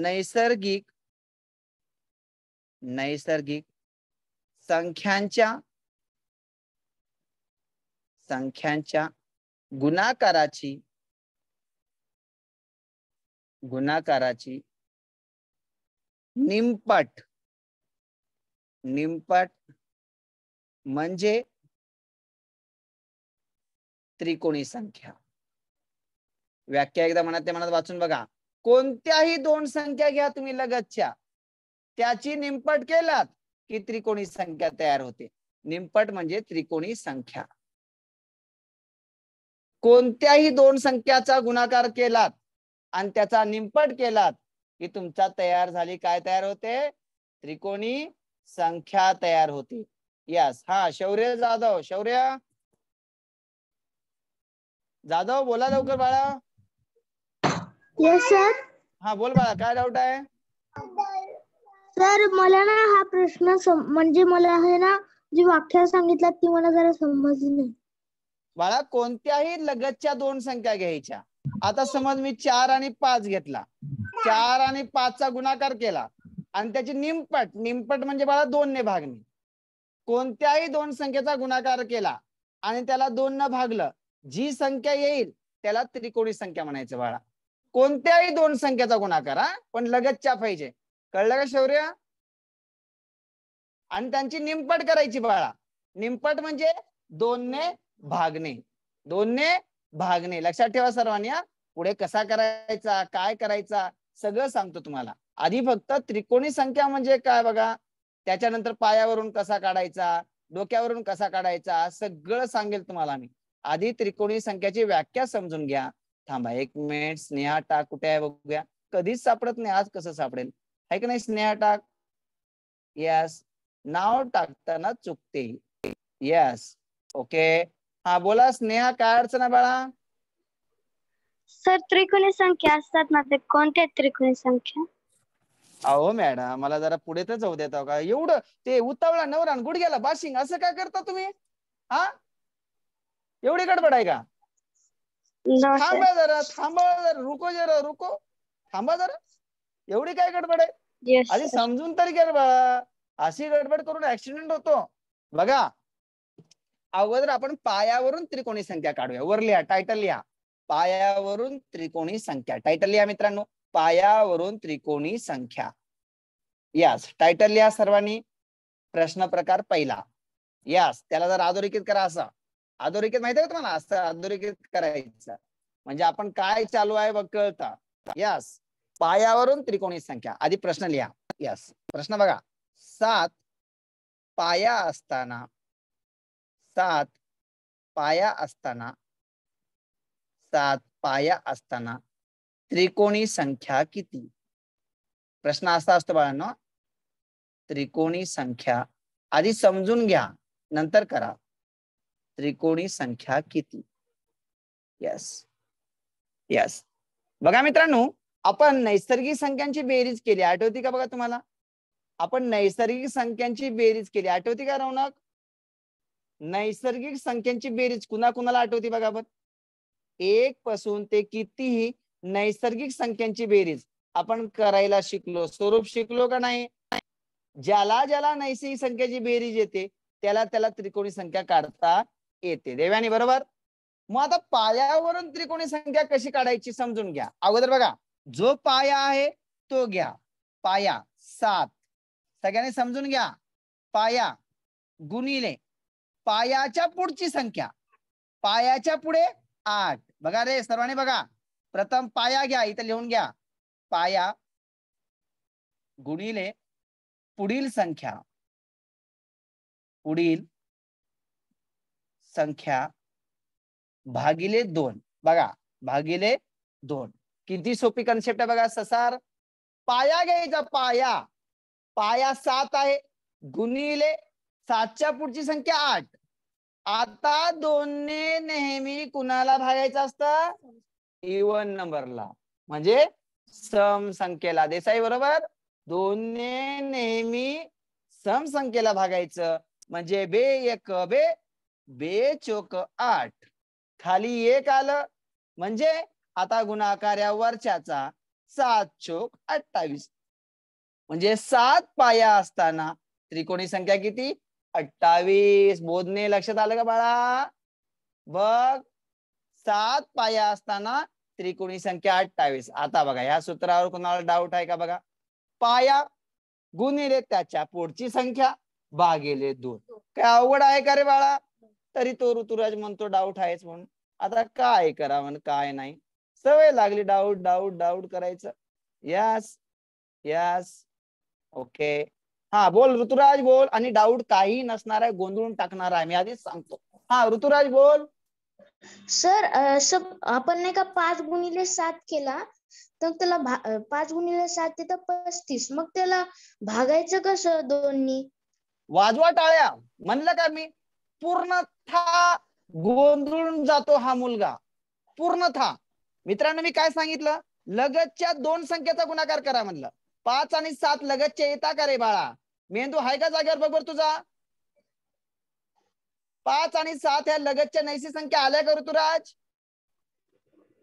नैसर्गिक नैसर्गिक संख्यांच्या संख्यांच्या गुणाकाराची गुणाकाराची निमपट निमपट म्हणजे त्रिकोणी संख्या व्याख्या एकदा मनात मनात वाचून बघा कोणत्याही दोन संख्या घ्या तुम्ही लगतच्या त्याची निमपट केलात की त्रिकोणी संख्या तयार होते निमपट म्हणजे त्रिकोणी संख्या कोणत्याही दोन संख्याचा गुणाकार केलात आणि त्याचा निमपट केलात की तुमचा तयार झाली काय तयार होते त्रिकोणी संख्या तयार होती यस हा शौर्य जाधव शौर्य जाधव बोला लवकर बाळा येस सर हा बोल बाळा काय डाऊट आहे सर मला ना हा प्रश्न म्हणजे मला आहे ना जी व्याख्या सांगितलं ती मला जरा समजली नाही बाळा कोणत्याही लगतच्या दोन संख्या घ्यायच्या आता समज मी चार आणि पाच घेतला चार आणि पाचचा गुणाकार केला आणि त्याची निमपट निमपट म्हणजे बाळा दोन ने भागणे कोणत्याही दोन संख्येचा गुणाकार केला आणि त्याला दोन न भागलं जी संख्या येईल त्याला त्रिकोणी संख्या म्हणायचं बाळा कोणत्याही दोन संख्याचा गुणाकार हा पण लगतच्या पाहिजे कळलं का शौर्य आणि त्यांची निमपट करायची बाळा निमपट म्हणजे दोनने भागणे दोनने भागणे लक्षात ठेवा सर्वांनी पुढे कसा करायचा काय करायचा सगळं सांगतो तुम्हाला आधी फक्त त्रिकोणी संख्या म्हणजे काय बघा त्याच्यानंतर पायावरून कसा काढायचा डोक्यावरून कसा काढायचा सगळं सांगेल तुम्हाला मी आधी त्रिकोणी संख्याची व्याख्या समजून घ्या थांबा एक मिनिट स्नेहा टाक कुठे आहे बघूया कधीच सापडत नाही आज कसं सापडेल आहे का नाही स्नेहा टाक यस नाव टाकताना चुकते यस ओके हा बोला स्नेहा काय अडचण आहे बाळा सर त्रिकोणी संख्या असतात ना ते कोणत्या त्रिकोणी संख्या अहो मॅडम मला जरा पुढे तर जाऊ देता का एवढं ते उतावळा नवरान गुडघ्याला बाशिंग असं काय करता तुम्ही हा एवढी गडबड आहे का थांबा जरा थांबा जरा रुको जरा रुको थांबा जरा एवढी काय गडबड आहे आधी समजून तरी घ्या बा अशी गडबड करून ऍक्सिडेंट होतो बघा अगोदर आपण पायावरून त्रिकोणी संख्या काढूया वर लिहा टायटल लिहा पायावरून त्रिकोणी संख्या टायटल लिहा मित्रांनो पायावरून त्रिकोणी संख्या यास टायटल लिहा सर्वांनी प्रश्न प्रकार पहिला यास त्याला जर आधोरेखित करा असा अधोरेखित माहिती आहे तुम्हाला असं अधोरेखित करायचं म्हणजे आपण काय चालू आहे बघ कळता यस पायावरून त्रिकोणी संख्या आधी प्रश्न लिहा यस प्रश्न बघा सात पाया असताना सात पाया असताना सात पाया असताना त्रिकोणी संख्या किती प्रश्न असा असतो बाळांनो त्रिकोणी संख्या आधी समजून घ्या नंतर करा त्रिकोणी संख्या किती यस यस बघा मित्रांनो आपण नैसर्गिक संख्यांची बेरीज केली आठवती का बघा तुम्हाला आपण नैसर्गिक संख्यांची बेरीज केली आठवती का रौनक नैसर्गिक संख्यांची बेरीज कुणा कुणाला आठवती बघा आपण एक पासून ते कितीही नैसर्गिक संख्यांची बेरीज आपण करायला शिकलो स्वरूप शिकलो का नाही ज्याला ज्याला नैसर्गिक संख्याची बेरीज येते त्याला त्याला त्रिकोणी संख्या काढता येते देवानी बरोबर मग आता पायावरून त्रिकोणी संख्या कशी काढायची समजून घ्या अगोदर बघा जो पाया आहे तो घ्या पाया सात सगळ्यांनी समजून घ्या पाया गुणिले पायाच्या पुढची संख्या पायाच्या पुढे आठ बघा रे सर्वांनी बघा प्रथम पाया घ्या इथं लिहून घ्या पाया गुणिले पुढील संख्या पुढील संख्या भागिले दोन बघा भागिले दोन किती सोपी कन्सेप्ट आहे बघा ससार पाया घ्यायचा पाया पाया सात आहे गुणिले सातच्या पुढची संख्या आठ आता दोनने नेहमी कुणाला भागायचं असतं इवन नंबरला म्हणजे सम संख्येला देसाई बरोबर दोनने नेहमी सम संख्येला भागायचं म्हणजे बे एक बे बे चोक आठ खाली एक आलं म्हणजे आता गुणाकार या वरच्याचा सात चोक अठ्ठावीस म्हणजे सात पाया असताना त्रिकोणी संख्या किती अठ्ठावीस बोधने लक्षात आलं का बाळा बघ सात पाया असताना त्रिकोणी संख्या अठ्ठावीस आता बघा या सूत्रावर कोणाला डाऊट आहे का बघा पाया गुणिले त्याच्या पुढची संख्या भागेले दोन काय अवघड आहे का रे बाळा तरी तो ऋतुराज म्हणतो डाऊट आहेच म्हणून आता काय करा म्हण काय नाही सवय लागली डाऊट डाऊट डाऊट करायचं यस यस ओके हा बोल ऋतुराज बोल आणि डाऊट काही नसणार आहे गोंधळून टाकणार आहे मी आधीच सांगतो हा ऋतुराज बोल सर आपण नाही का पाच गुणिले सात केला तर त्याला पाच गुणिले सात तर पस्तीस मग त्याला भागायचं कस दोन्ही वाजवा टाळ्या म्हणलं का मी पूर्णथा गोंधळून जातो हा मुलगा पूर्णथा मित्रांनो मी काय सांगितलं लगतच्या दोन संख्येचा गुणाकार करा म्हणलं पाच आणि सात लगतच्या येता का रे बाळा मेंदू हाय का जागेवर बर तुझा पाच आणि सात ह्या लगतच्या नैसी संख्या आल्या का ऋतुराज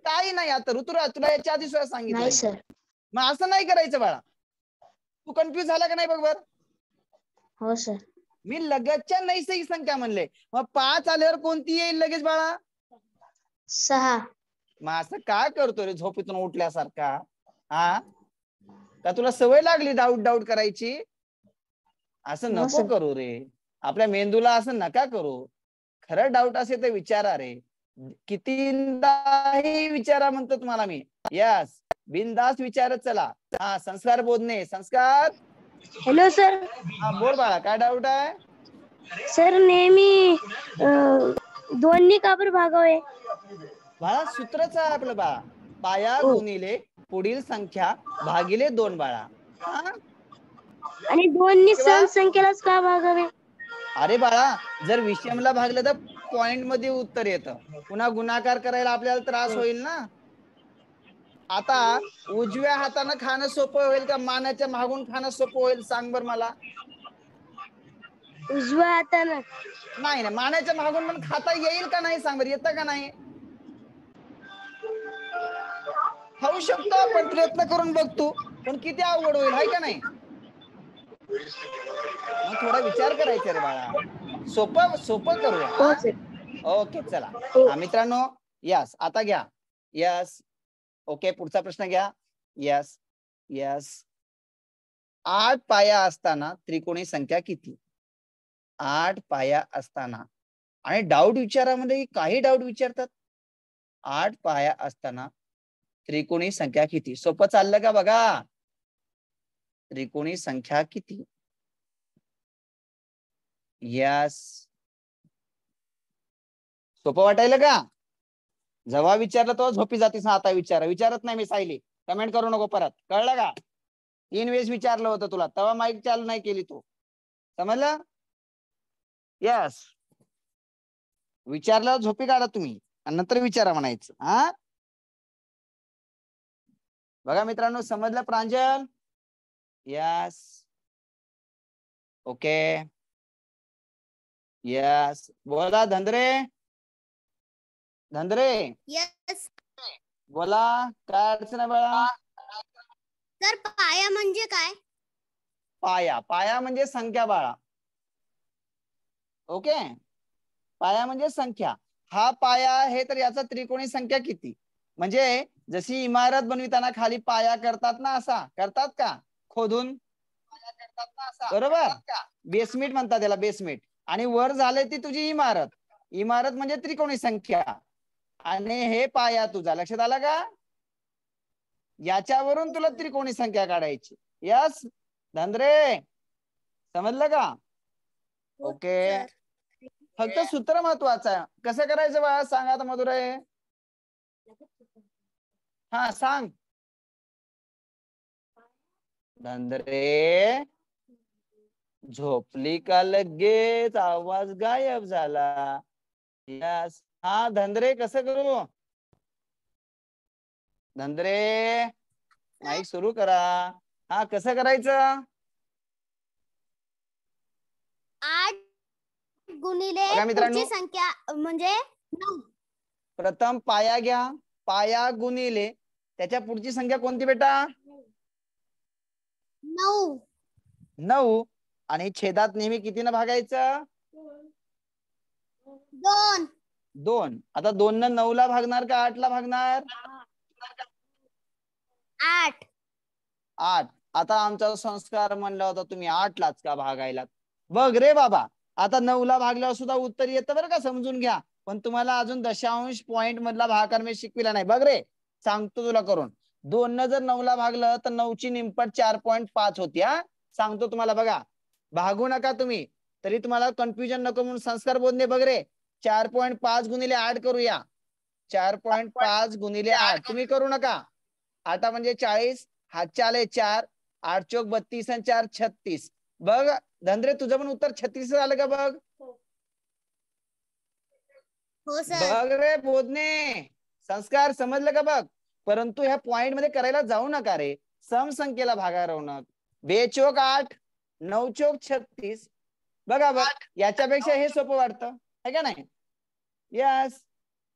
काही नाही आता ऋतुराज तुला याच्या आधी सुद्धा सांगितलं मग असं नाही करायचं बाळा तू कन्फ्यूज झाला का नाही बर हो सर मी लगतच्या नैसर्गिक संख्या म्हणले मग पाच आल्यावर कोणती येईल लगेच बाळा सहा मग असं का करतो रे झोपेतून उठल्यासारखा हा का तुला सवय लागली डाऊट डाऊट करायची असं नको करू रे आपल्या मेंदूला असं नका करू खरं डाऊट असेल तर विचारा रे किती विचारा म्हणतो तुम्हाला मी यस बिनदास विचारत चला हा संस्कार बोधणे संस्कार हॅलो सर हा बोल बाळा काय डाऊट आहे सर नेहमी दोन्ही काबर भागावे बाळा सूत्रच आहे आपलं बाळा पाया हो. गुणिले पुढील संख्या भागिले दोन बाळा आणि दोन्ही सम संख्येलाच का भागावे अरे बाळा जर विषमला भागलं तर पॉइंट मध्ये उत्तर येत पुन्हा गुणाकार करायला आपल्याला त्रास हो. होईल ना आता उजव्या हातानं खाणं सोपं होईल का मानाच्या मागून खाणं सोपं होईल सांग बर मला उजव्या हातानं नाही ना मानाच्या मागून पण खाता येईल का नाही सांग बर येतं का नाही होऊ शकतो आपण प्रयत्न करून बघतो पण किती अवघड होईल आहे का नाही थोडा विचार करायचा रे बाळा सोपं सोपं करूया ओके चला हो. मित्रांनो यस आता घ्या यस ओके पुढचा प्रश्न घ्या यस यस आठ पाया असताना त्रिकोणी संख्या किती आठ पाया असताना आणि डाऊट विचारामध्ये काही डाऊट विचारतात आठ पाया असताना त्रिकोणी संख्या किती सोपं चाललं का बघा त्रिकोणी संख्या किती यस सोपं वाटायला का जेव्हा विचारलं तेव्हा झोपी जातीस आता विचार विचारत नाही मी सायली कमेंट करू नको परत कळलं का तीन वेळेस विचारलं होतं तुला तेव्हा माईक चालू नाही केली तू समजलं यस विचारलं झोपी काढा तुम्ही आणि नंतर विचारा म्हणायचं हा बघा मित्रांनो समजलं प्रांजल यस ओके यस बोला धनरे धनरे यस बोला काय अडचण बाळा सर पाया म्हणजे काय पाया पाया म्हणजे संख्या बाळा ओके पाया म्हणजे संख्या हा पाया आहे तर याचा त्रिकोणी संख्या किती म्हणजे जशी इमारत बनविताना खाली पाया करतात ना असा करतात का खोदून बरोबर बेसमेंट म्हणतात त्याला बेसमेंट आणि वर झाले ती तुझी इमारत इमारत म्हणजे त्रिकोणी संख्या आणि हे पाया तुझा लक्षात आला का याच्यावरून तुला त्रिकोणी संख्या काढायची यस धनरे समजलं का हो, ओके फक्त सूत्र महत्वाचं कसं करायचं बा सांगा आता मधुर आहे हा सांग धनरे झोपली का लगेच आवाज गायब झाला यस हा धनरे कस करू धंद्रे, माईक सुरू करा हा कस करायचं आठ गुणिले मित्रांची संख्या म्हणजे प्रथम पाया घ्या पाया गुणिले त्याच्या पुढची संख्या कोणती बेटा नऊ नऊ आणि छेदात नेहमी ना भागायचं दोन दोन आता दोन ने नऊ ला भागणार का आठ ला भागणार आठ आठ आता आमचा संस्कार म्हणला होता तुम्ही आठ लाच का भागायला बघ रे बाबा आता नऊ ला भागल्यावर सुद्धा उत्तर येतं बरं का समजून घ्या पण तुम्हाला अजून दशांश पॉइंट मधला भाकार मी शिकविला नाही बघ रे सांगतो तुला करून दोन न जर नऊ ला भागलं तर नऊची निमपट चार पॉईंट पाच होती हा सांगतो तुम्हाला बघा भागू नका तुम्ही तरी तुम्हाला कन्फ्युजन नको म्हणून संस्कार बोधने बघ रे चार पॉईंट पाच गुणिले आठ करूया चार पॉईंट पाच गुणिले आठ तुम्ही करू नका आता म्हणजे चाळीस चाले चार आठ चौक बत्तीस आणि चार छत्तीस बघ धनरे तुझं पण उत्तर छत्तीस आलं का बघ हो. हो, रे बोधने संस्कार समजलं का बघ परंतु ह्या पॉइंट मध्ये करायला जाऊ नका रे सम संख्येला भागारवणं बे चोक आठ नऊ चोक छत्तीस बघा बघ याच्यापेक्षा हे सोपं वाटतं आहे का नाही यस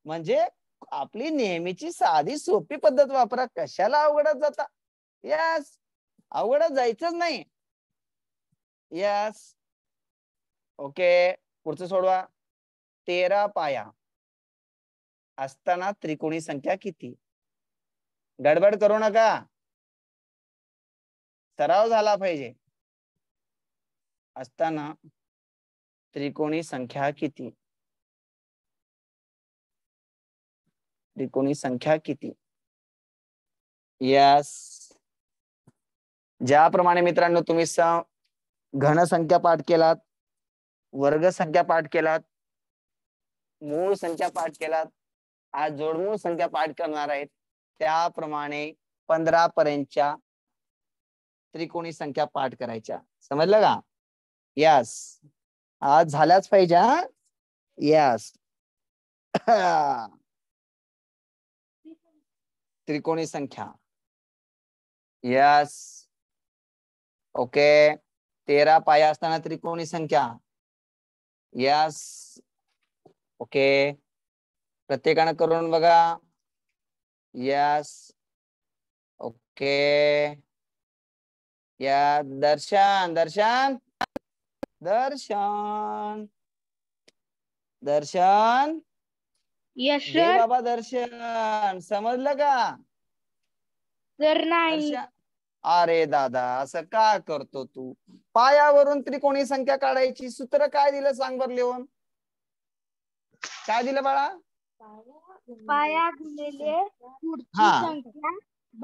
म्हणजे आपली नेहमीची साधी सोपी पद्धत वापरा कशाला अवघडात जाता यस अवघडात जायचंच नाही यस ओके पुढचं सोडवा तेरा पाया असताना त्रिकोणी संख्या किती गडबड करू नका सराव झाला पाहिजे असताना त्रिकोणी संख्या किती त्रिकोणी संख्या किती यस ज्याप्रमाणे मित्रांनो तुम्ही घन संख्या पाठ केलात वर्ग संख्या पाठ केलात मूळ संख्या पाठ केलात आज जोडमूळ संख्या पाठ करणार आहेत त्याप्रमाणे पंधरा पर्यंतच्या त्रिकोणी संख्या पाठ करायच्या समजलं का यस आज झाल्याच पाहिजे यस त्रिकोणी संख्या यस ओके तेरा पाया असताना त्रिकोणी संख्या यस ओके प्रत्येकानं करून बघा यस ओके या दर्शन दर्शन दर्शन दर्शन यस सर बाबा दर्शन समजलं का सर नाही अरे दादा असं का करतो तू पायावरून त्रिकोणी संख्या काढायची सूत्र काय दिलं सांग बर लिहून काय दिलं बाळा पाया गुणिले पुढची संख्या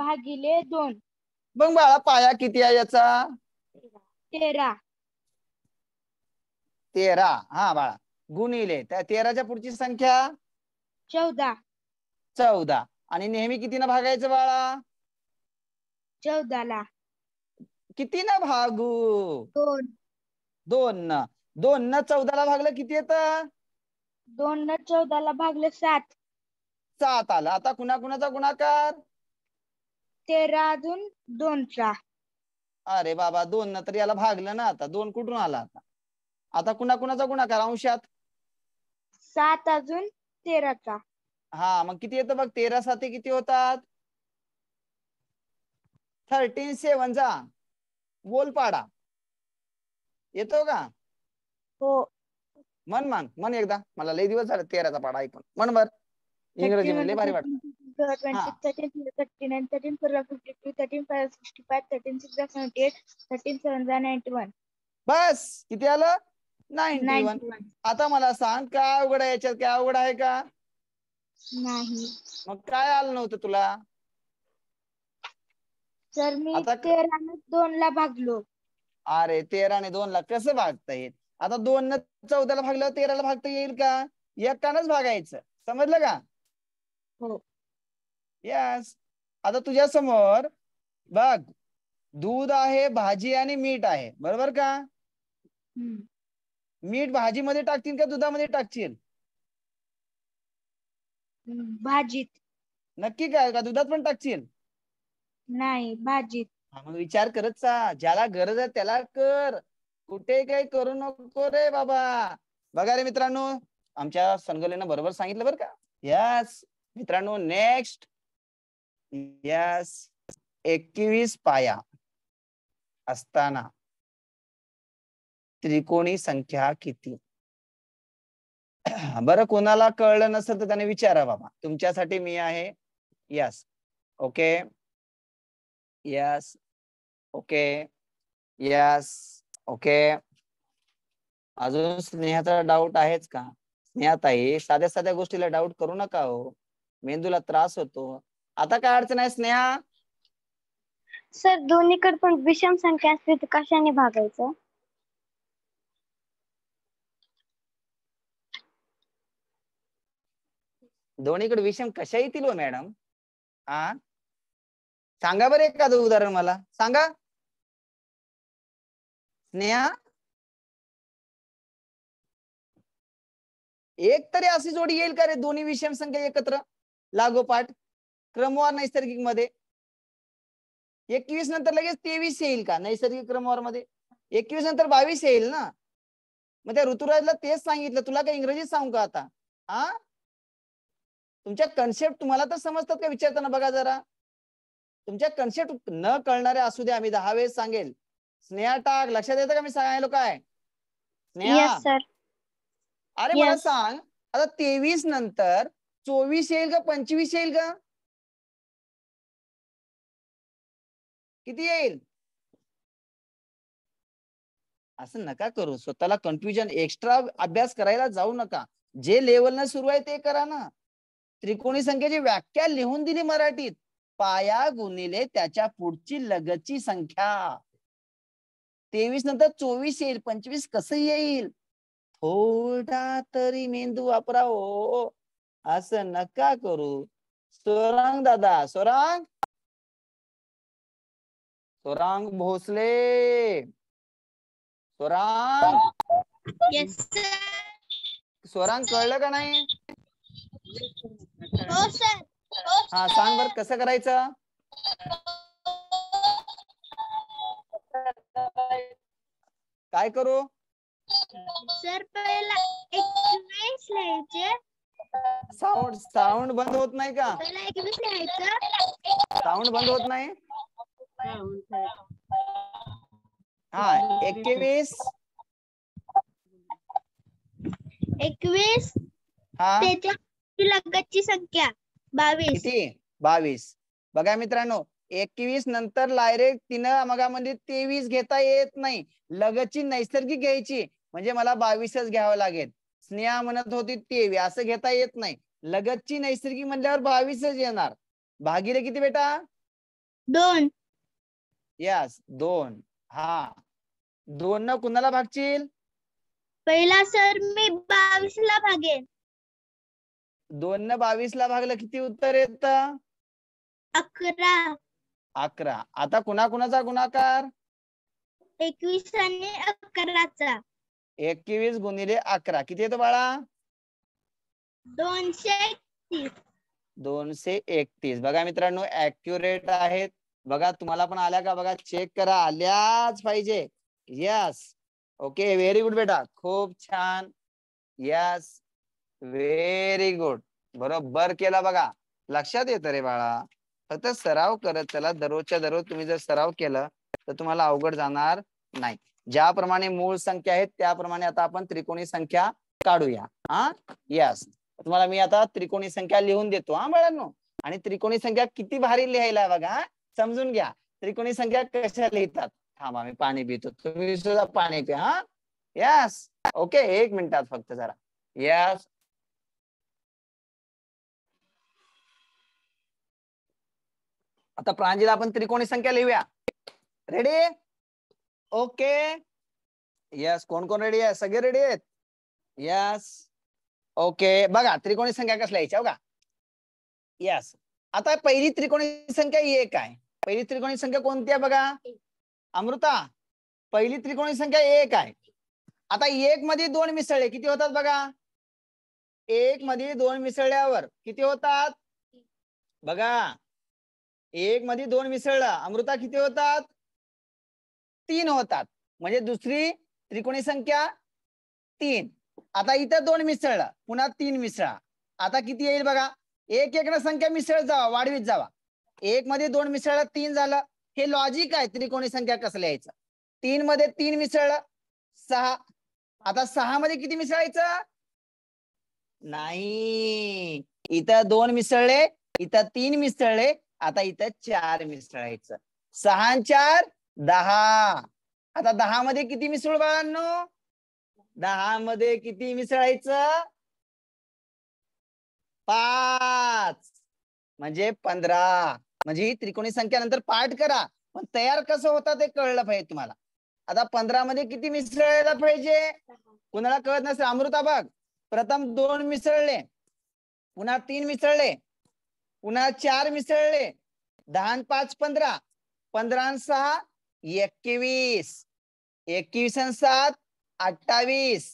भागिले दोन मग बाळा पाया किती आहे याचा तेरा तेरा हा बाळा गुणिले त्या तेराच्या पुढची संख्या चौदा चौदा आणि नेहमी कितीनं भागायचं बाळा चौदाला किती ना भागू दोन दोन न दोन न चौदाला भागलं किती येत दोन न चौदाला भागले सात सात आलं आता कुणा कुणाचा गुणाकार तेरा अजून दोनचा अरे बाबा दोन न तर याला भागलं ना आता दोन कुठून आला आता आता कुणा कुणाचा गुणाकार अंशात सात अजून तेराचा हा मग किती येतं बघ तेरा साते किती होतात थर्टीन सेवन जा पाडा येतो का हो मन मान मन एकदा मला लय दिवस झाले तेराचा पाडा ऐकून मन बर इंग्रजी मध्ये भारी वाटत बस किती आलं नाईन्टी वन आता मला सांग काय अवघड आहे याच्यात काय अवघड आहे का नाही मग काय आलं नव्हतं तुला सर मी तेराने दोन ला भागलो अरे तेराने दोन ला कसं भागता येईल आता दोन न चौदाला भागलं तेराला भागता येईल का एकानच भागायचं समजलं का हो. यस आता तुझ्या समोर बघ दूध आहे भाजी आणि मीठ आहे बरोबर का मीठ भाजीमध्ये टाकतील का दुधामध्ये टाकतील भाजीत नक्की काय का दुधात पण टाकतील नाही भाजीत विचार करत सा ज्याला गरज आहे त्याला कर कुठे काही करू नको रे बाबा बघा रे मित्रांनो आमच्या संगलेनं बरोबर सांगितलं बरं का यस मित्रांनो नेक्स्ट यस एकवीस पाया असताना त्रिकोणी संख्या किती *clears throat* बरं कोणाला कळलं नसेल तर त्याने विचारा बाबा तुमच्यासाठी मी आहे yes okay yes okay yes okay अजून स्नेहाचा डाऊट आहेच का स्नेहाताई साध्या साध्या गोष्टीला डाऊट करू नका हो मेंदूला त्रास होतो आता काय अडचण आहे स्नेहा सर दोन्हीकडे पण विषम संख्या असते कशाने भागायचं दोन्हीकडे विषम कशा येतील मॅडम हा सांगा बरं एखादं उदाहरण मला सांगा स्नेहा एक तरी अशी जोडी येईल का रे दोन्ही विषम संख्या एकत्र लागोपाठ क्रमवार नैसर्गिक मध्ये एकवीस नंतर लगेच तेवीस येईल का नैसर्गिक क्रमवार मध्ये एकवीस नंतर बावीस येईल ना मग त्या ऋतुराजला तेच सांगितलं तुला काय इंग्रजीत सांगू का आता हा तुमच्या कन्सेप्ट तुम्हाला तर समजतात का विचारताना बघा जरा तुमच्या कन्सेप्ट न कळणाऱ्या असू द्या मी दहा वेळेस सांगेल स्नेहा टाक लक्षात येतं का मी सांगायलो काय स्नेहा अरे मला सांग आता तेवीस नंतर चोवीस येईल का पंचवीस येईल का किती येईल असं नका करू स्वतःला कन्फ्युजन एक्स्ट्रा अभ्यास करायला जाऊ नका जे लेवल सुरू आहे ते करा ना त्रिकोणी संख्येची व्याख्या लिहून दिली मराठीत पाया गुणिले त्याच्या पुढची लगतची संख्या तेवीस नंतर चोवीस येईल पंचवीस कस येईल थोडा तरी मेंदू वापरा असं नका करू सोरांग दादा सोरांग सोरांग भोसले सोरांग सोरांग कळलं का नाही हा सांग बर कसं करायचं काय करू सर पहिला साऊंड साऊंड बंद होत नाही का पहिला एकवीस लिहायचं साऊंड बंद होत नाही हा एकवीस एकवीस त्याच्या लगतची संख्या बावीस किती बावीस बघा मित्रांनो एकवीस नंतर डायरेक्ट तिनं मगामध्ये तेवीस घेता येत नाही लगतची नैसर्गिक घ्यायची म्हणजे मला बावीसच घ्यावं लागेल स्नेहा म्हणत होती तेवीस असं घेता येत नाही लगतची नैसर्गिक म्हणल्यावर बावीसच येणार भागीले किती बेटा दोन यस दोन हा दोन न कुणाला भागशील पहिला सर मी बावीस ला भागेल दोन ने बावीस ला भागलं किती उत्तर येत अकरा अकरा आता कुणा कुणाचा गुणाकार एकवीस आणि अकराचा एकवीस गुणिले अकरा किती येतो बाळा दोनशे एकतीस दोनशे एकतीस बघा मित्रांनो ऍक्युरेट आहेत बघा तुम्हाला पण आल्या का बघा चेक करा आल्याच पाहिजे यस ओके व्हेरी गुड बेटा खूप छान यस व्हेरी गुड बरोबर केला बघा लक्षात येत रे बाळा फक्त सराव करत चला दररोजच्या दररोज तुम्ही जर सराव केला तर तुम्हाला अवघड जाणार नाही ज्याप्रमाणे मूळ संख्या आहेत त्याप्रमाणे आता आपण त्रिकोणी संख्या काढूया हा यस तुम्हाला मी आता त्रिकोणी संख्या लिहून देतो हा बाळांनो आणि त्रिकोणी संख्या किती भारी लिहायला बघा समजून घ्या त्रिकोणी संख्या कशा लिहितात थांबा मी पाणी पितो तुम्ही सुद्धा पाणी पिया हा यस ओके एक मिनिटात फक्त जरा यस आता प्रांजीला आपण त्रिकोणी संख्या लिहूया रेडी ओके यस कोण कोण रेडी आहे सगळे रेडी आहेत यस ओके बघा त्रिकोणी संख्या कसल्या यायच्या बघा यस आता पहिली त्रिकोणी संख्या एक आहे पहिली त्रिकोणी संख्या कोणती आहे बघा अमृता पहिली त्रिकोणी संख्या एक आहे आता एक मध्ये दोन मिसळले किती होतात बघा एक मध्ये दोन मिसळल्यावर किती होतात बघा एक मध्ये दोन मिसळलं अमृता किती होतात तीन होतात म्हणजे दुसरी त्रिकोणी संख्या तीन आता इथं दोन मिसळलं पुन्हा तीन मिसळा आता किती येईल बघा एक एक संख्या मिसळत जावा वाढवीत जावा एक मध्ये दोन मिसळला तीन झालं हे लॉजिक आहे त्रिकोणी संख्या कसं यायचं तीन मध्ये तीन मिसळलं सहा आता सहा मध्ये किती मिसळायचं नाही इथं दोन मिसळले इथं तीन मिसळले आता इथं चार मिसळायचं सहा चार दहा आता दहा मध्ये किती मिसळ बाळांनो दहा मध्ये किती मिसळायचं पाच म्हणजे पंधरा म्हणजे ही त्रिकोणी नंतर पाठ करा पण तयार कसं होता ते कळलं पाहिजे तुम्हाला आता पंधरा मध्ये किती मिसळायला पाहिजे कुणाला कळत नसेल अमृता बघ प्रथम दोन मिसळले पुन्हा तीन मिसळले पुन्हा चार मिसळले दहा पाच पंधरा पंधरा सहा एकवीस एकवीस सात अठ्ठावीस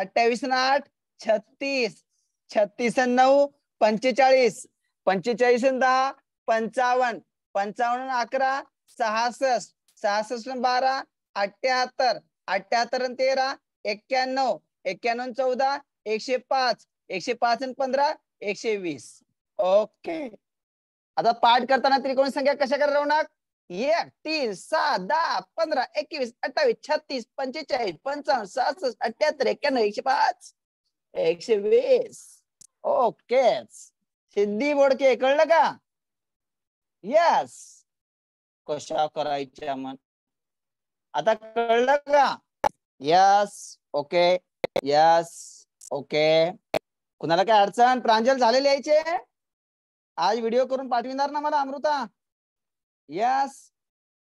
अठ्ठावीस आठ छत्तीस छत्तीस नऊ पंचेचाळीस पंचेचाळीस दहा पंचावन्न पंचावन्न अकरा सहासष्ट सहासष्ट बारा अठ्याहत्तर अठ्याहत्तर तेरा एक्क्याण्णव एक्क्याण्णव चौदा एकशे पाच एकशे पाच पंधरा एकशे वीस ओके आता पाठ करताना त्रिकोण संख्या कशा करा रवणार एक तीन सात दहा पंधरा एकवीस अठ्ठावीस छत्तीस पंचेचाळीस पंचावन्न सहासष्ट अठ्याहत्तर एक्क्याण्णव एकशे पाच एकशे वीस ओके सिद्धी बोडके कळलं का यस कशा करायच्या मन आता कळलं का यस ओके यस ओके कुणाला काय अडचण प्रांजल झालेली यायचे आज व्हिडिओ करून पाठविणार ना मला अमृता यस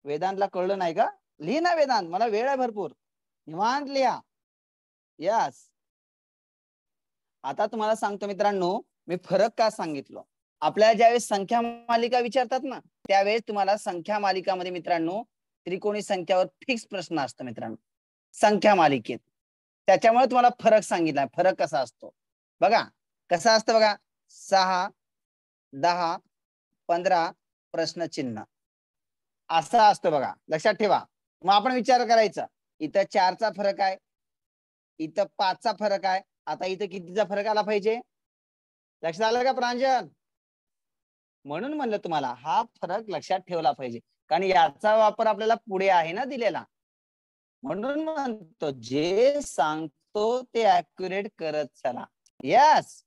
वेदांतला कळलं नाही का लिही ना वेदांत मला वेळ आहे भरपूर निवांत लिहा यस आता तुम्हाला सांगतो मित्रांनो मी फरक का सांगितलो आपल्याला ज्यावेळेस संख्या मालिका विचारतात ना त्यावेळेस तुम्हाला संख्या मालिकामध्ये मित्रांनो त्रिकोणी संख्यावर फिक्स प्रश्न असतो मित्रांनो संख्या मालिकेत त्याच्यामुळे तुम्हाला फरक सांगितला फरक कसा असतो बघा कसा असतो बघा सहा दहा पंधरा प्रश्नचिन्ह असा असतो बघा लक्षात ठेवा मग आपण विचार करायचा इथं चारचा फरक आहे इथं पाचचा फरक आहे आता इथं कितीचा फरक आला पाहिजे लक्षात आलं का प्रांजन म्हणून म्हणलं तुम्हाला हा फरक लक्षात ठेवला पाहिजे कारण याचा वापर आपल्याला पुढे आहे ना दिलेला म्हणून म्हणतो जे सांगतो ते अॅक्युरेट करत चला यस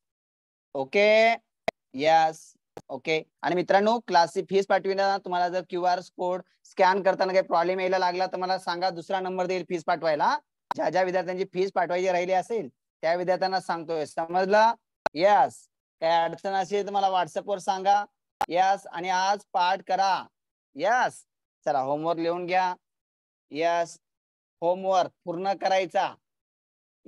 ओके यस ओके आणि मित्रांनो क्लासची फीस पाठविणार तुम्हाला जर क्यू आर कोड स्कॅन करताना काही प्रॉब्लेम यायला लागला तर मला सांगा दुसरा नंबर देईल फीस पाठवायला ज्या ज्या विद्यार्थ्यांची फीस पाठवायची राहिली असेल त्या विद्यार्थ्यांना सांगतोय समजला यस काय अडचण असेल तर मला व्हॉट्सअपवर सांगा यस आणि आज पाठ करा यस चला होमवर्क लिहून घ्या यस होमवर्क पूर्ण करायचा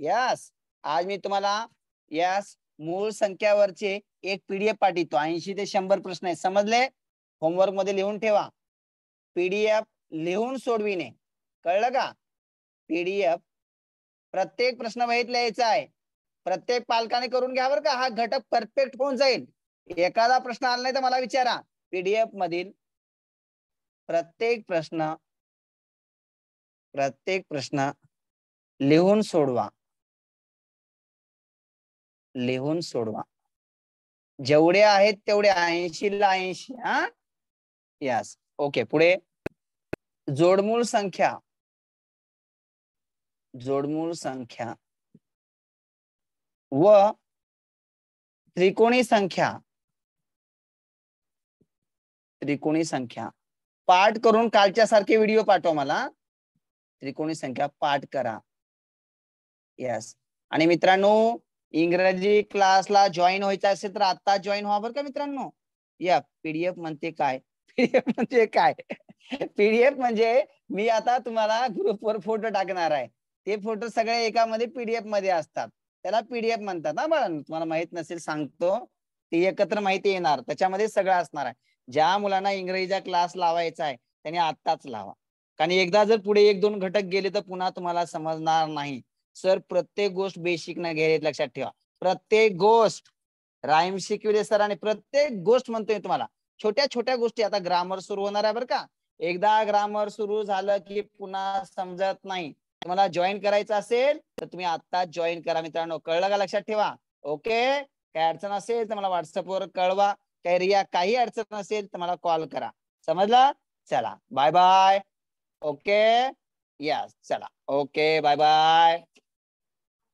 यस आज मी तुम्हाला यस मूळ संख्यावरचे एक पीडीएफ पाठवतो ऐंशी ते शंभर प्रश्न आहे समजले होमवर्क मध्ये लिहून ठेवा पीडीएफ लिहून सोडविणे कळलं का पीडीएफ प्रत्येक प्रश्न वहीत लिहायचा आहे प्रत्येक पालकाने करून घ्या बरं का हा घटक परफेक्ट होऊन जाईल एखादा प्रश्न आला नाही तर मला विचारा पीडीएफ मधील प्रत्येक प्रश्न प्रत्येक प्रश्न लिहून सोडवा लिहून सोडवा जेवढे आहेत तेवढे ऐंशी ला ऐंशी हा यस ओके पुढे जोडमूळ संख्या जोडमूळ संख्या व त्रिकोणी संख्या त्रिकोणी संख्या पाठ करून कालच्या सारखे व्हिडिओ पाठवा मला त्रिकोणी संख्या पाठ करा यस आणि मित्रांनो इंग्रजी क्लासला जॉईन व्हायचं असेल तर आता जॉईन व्हा बरं का मित्रांनो या पीडीएफ म्हणते काय पीडीएफ म्हणजे काय पीडीएफ म्हणजे मी आता तुम्हाला ग्रुपवर फोटो टाकणार आहे ते फोटो सगळे एकामध्ये पीडीएफ मध्ये असतात त्याला पीडीएफ म्हणतात ना बाळा तुम्हाला माहित नसेल सांगतो ते एकत्र माहिती येणार त्याच्यामध्ये सगळं असणार आहे ज्या मुलांना इंग्रजीचा क्लास लावायचा आहे त्याने आत्ताच लावा कारण एकदा जर पुढे एक दोन घटक गेले तर पुन्हा तुम्हाला समजणार नाही सर प्रत्येक गोष्ट बेसिक ना घ्यायला लक्षात ठेवा प्रत्येक गोष्ट राईम शिकविले आणि प्रत्येक गोष्ट म्हणतोय तुम्हाला छोट्या छोट्या गोष्टी आता ग्रामर सुरू होणार आहे बरं का एकदा ग्रामर सुरू झालं की पुन्हा समजत नाही तुम्हाला जॉईन करायचं असेल तर तुम्ही आता जॉईन करा मित्रांनो कळलं का लक्षात ठेवा ओके काही अडचण असेल तर मला व्हॉट्सअपवर कळवा काही रिया काही अडचण असेल तर मला कॉल करा समजला चला बाय बाय ओके यस चला ओके बाय बाय